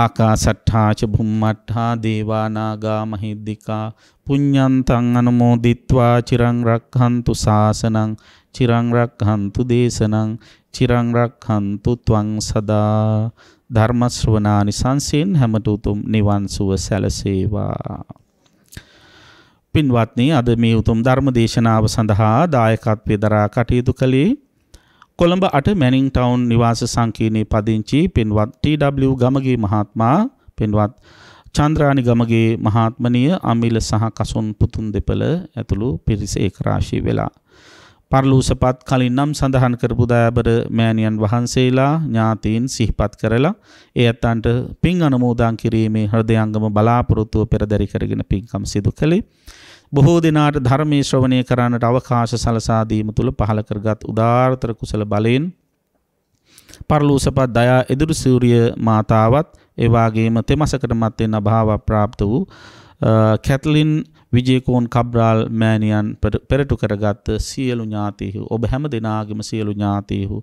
ආකාසට්ඨාච බුම්මට්ඨා දේවානාගා මහිද්దికා පුඤ්ඤන්තං අනුමෝදිත්වා චිරං රක්ඛන්තු සාසනං චිරං රක්ඛන්තු දේශනං චිරං රක්ඛන්තු ත්වං සදා ධර්ම ශ්‍රවණානි සංසෙන් හැමට උතුම් නිවන් සුව සැලසේවා පින්වත්නි අද මේ උතුම් ධර්ම දේශනාව සඳහා දායකත්වයේ දරා කටයුතු කළේ කොළඹ අට මැනින් ටවුන් නිවාස සංකීර්ණයේ පදිංචි පින්වත් TW ගමගේ මහත්මයා පින්වත් චන්ද්‍රානි ගමගේ මහාත්මනිය අමිල සහ කසුන් පුතුන් දෙපළ ඇතුළු පිරිස ඒක රාශී වෙලා පරලූසපත් කලින් නම් සඳහන් කරපු දෑබර මෑණියන් වහන්සේලා ඥාතීන් සිහිපත් කරලා ඒ ඇත්තන්ට පින් අනුමෝදන් කිරීමේ හෘදයාංගම බලාපොරොත්තුව පෙරදරි කරගෙන පින්කම් සිදු කළේ. බොහෝ දෙනාට ධර්මයේ ශ්‍රවණය කරන්නට අවකාශ සලසා දීම තුල පහළ කරගත් උදාාරතර කුසල බලයෙන් පරලූසපත් දයා එදුරු සූර්ය මාතාවත් ඒ වගේම තෙමසකට මත් වෙන අභාව ප්‍රාප්ත වූ කැත්ලින් විජේකෝන් කබ්රාල් මෑණියන් පෙරටු කරගත් සියලු ඥාතීහු ඔබ හැම දෙනාගේම සියලු ඥාතීහු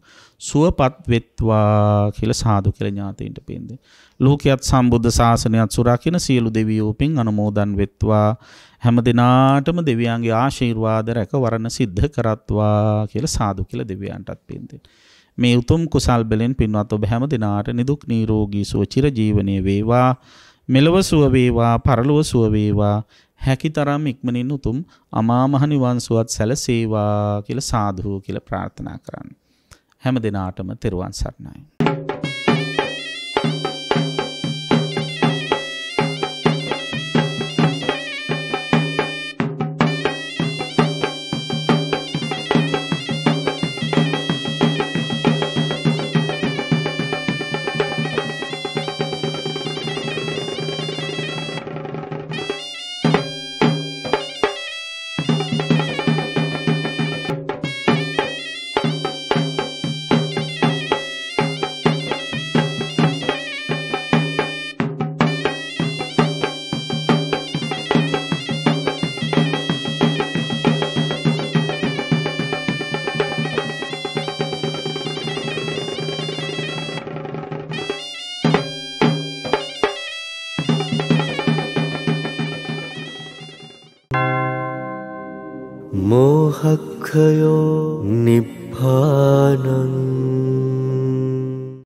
සුවපත් වෙත්වා කියලා සාදු කියලා ඥාතීන්ට පින් දෙන්න. ලෝකයේත් සම්බුද්ධ ශාසනයත් සුරකින්න සියලු දෙවියෝ පින් අනුමෝදන් වෙත්වා. හැම දිනාටම දෙවියන්ගේ ආශිර්වාද රැකවරණ සිද්ධ කරත්වා කියලා සාදු කියලා දෙවියන්ටත් පින් මේ උතුම් කුසල් බලෙන් පින්වත් ඔබ හැම දිනාට නිදුක් නිරෝගී සුව චිර ජීවනයේ වේවා මෙලව සුව වේවා පරලොව සුව වේවා හැකිතරම් ඉක්මනින් උතුම් අමාමහ නිවන් සුවත් සැලසේවා කියලා සාදුව කියලා ප්‍රාර්ථනා කරන්න. හැම දිනාටම තෙරුවන් සරණයි.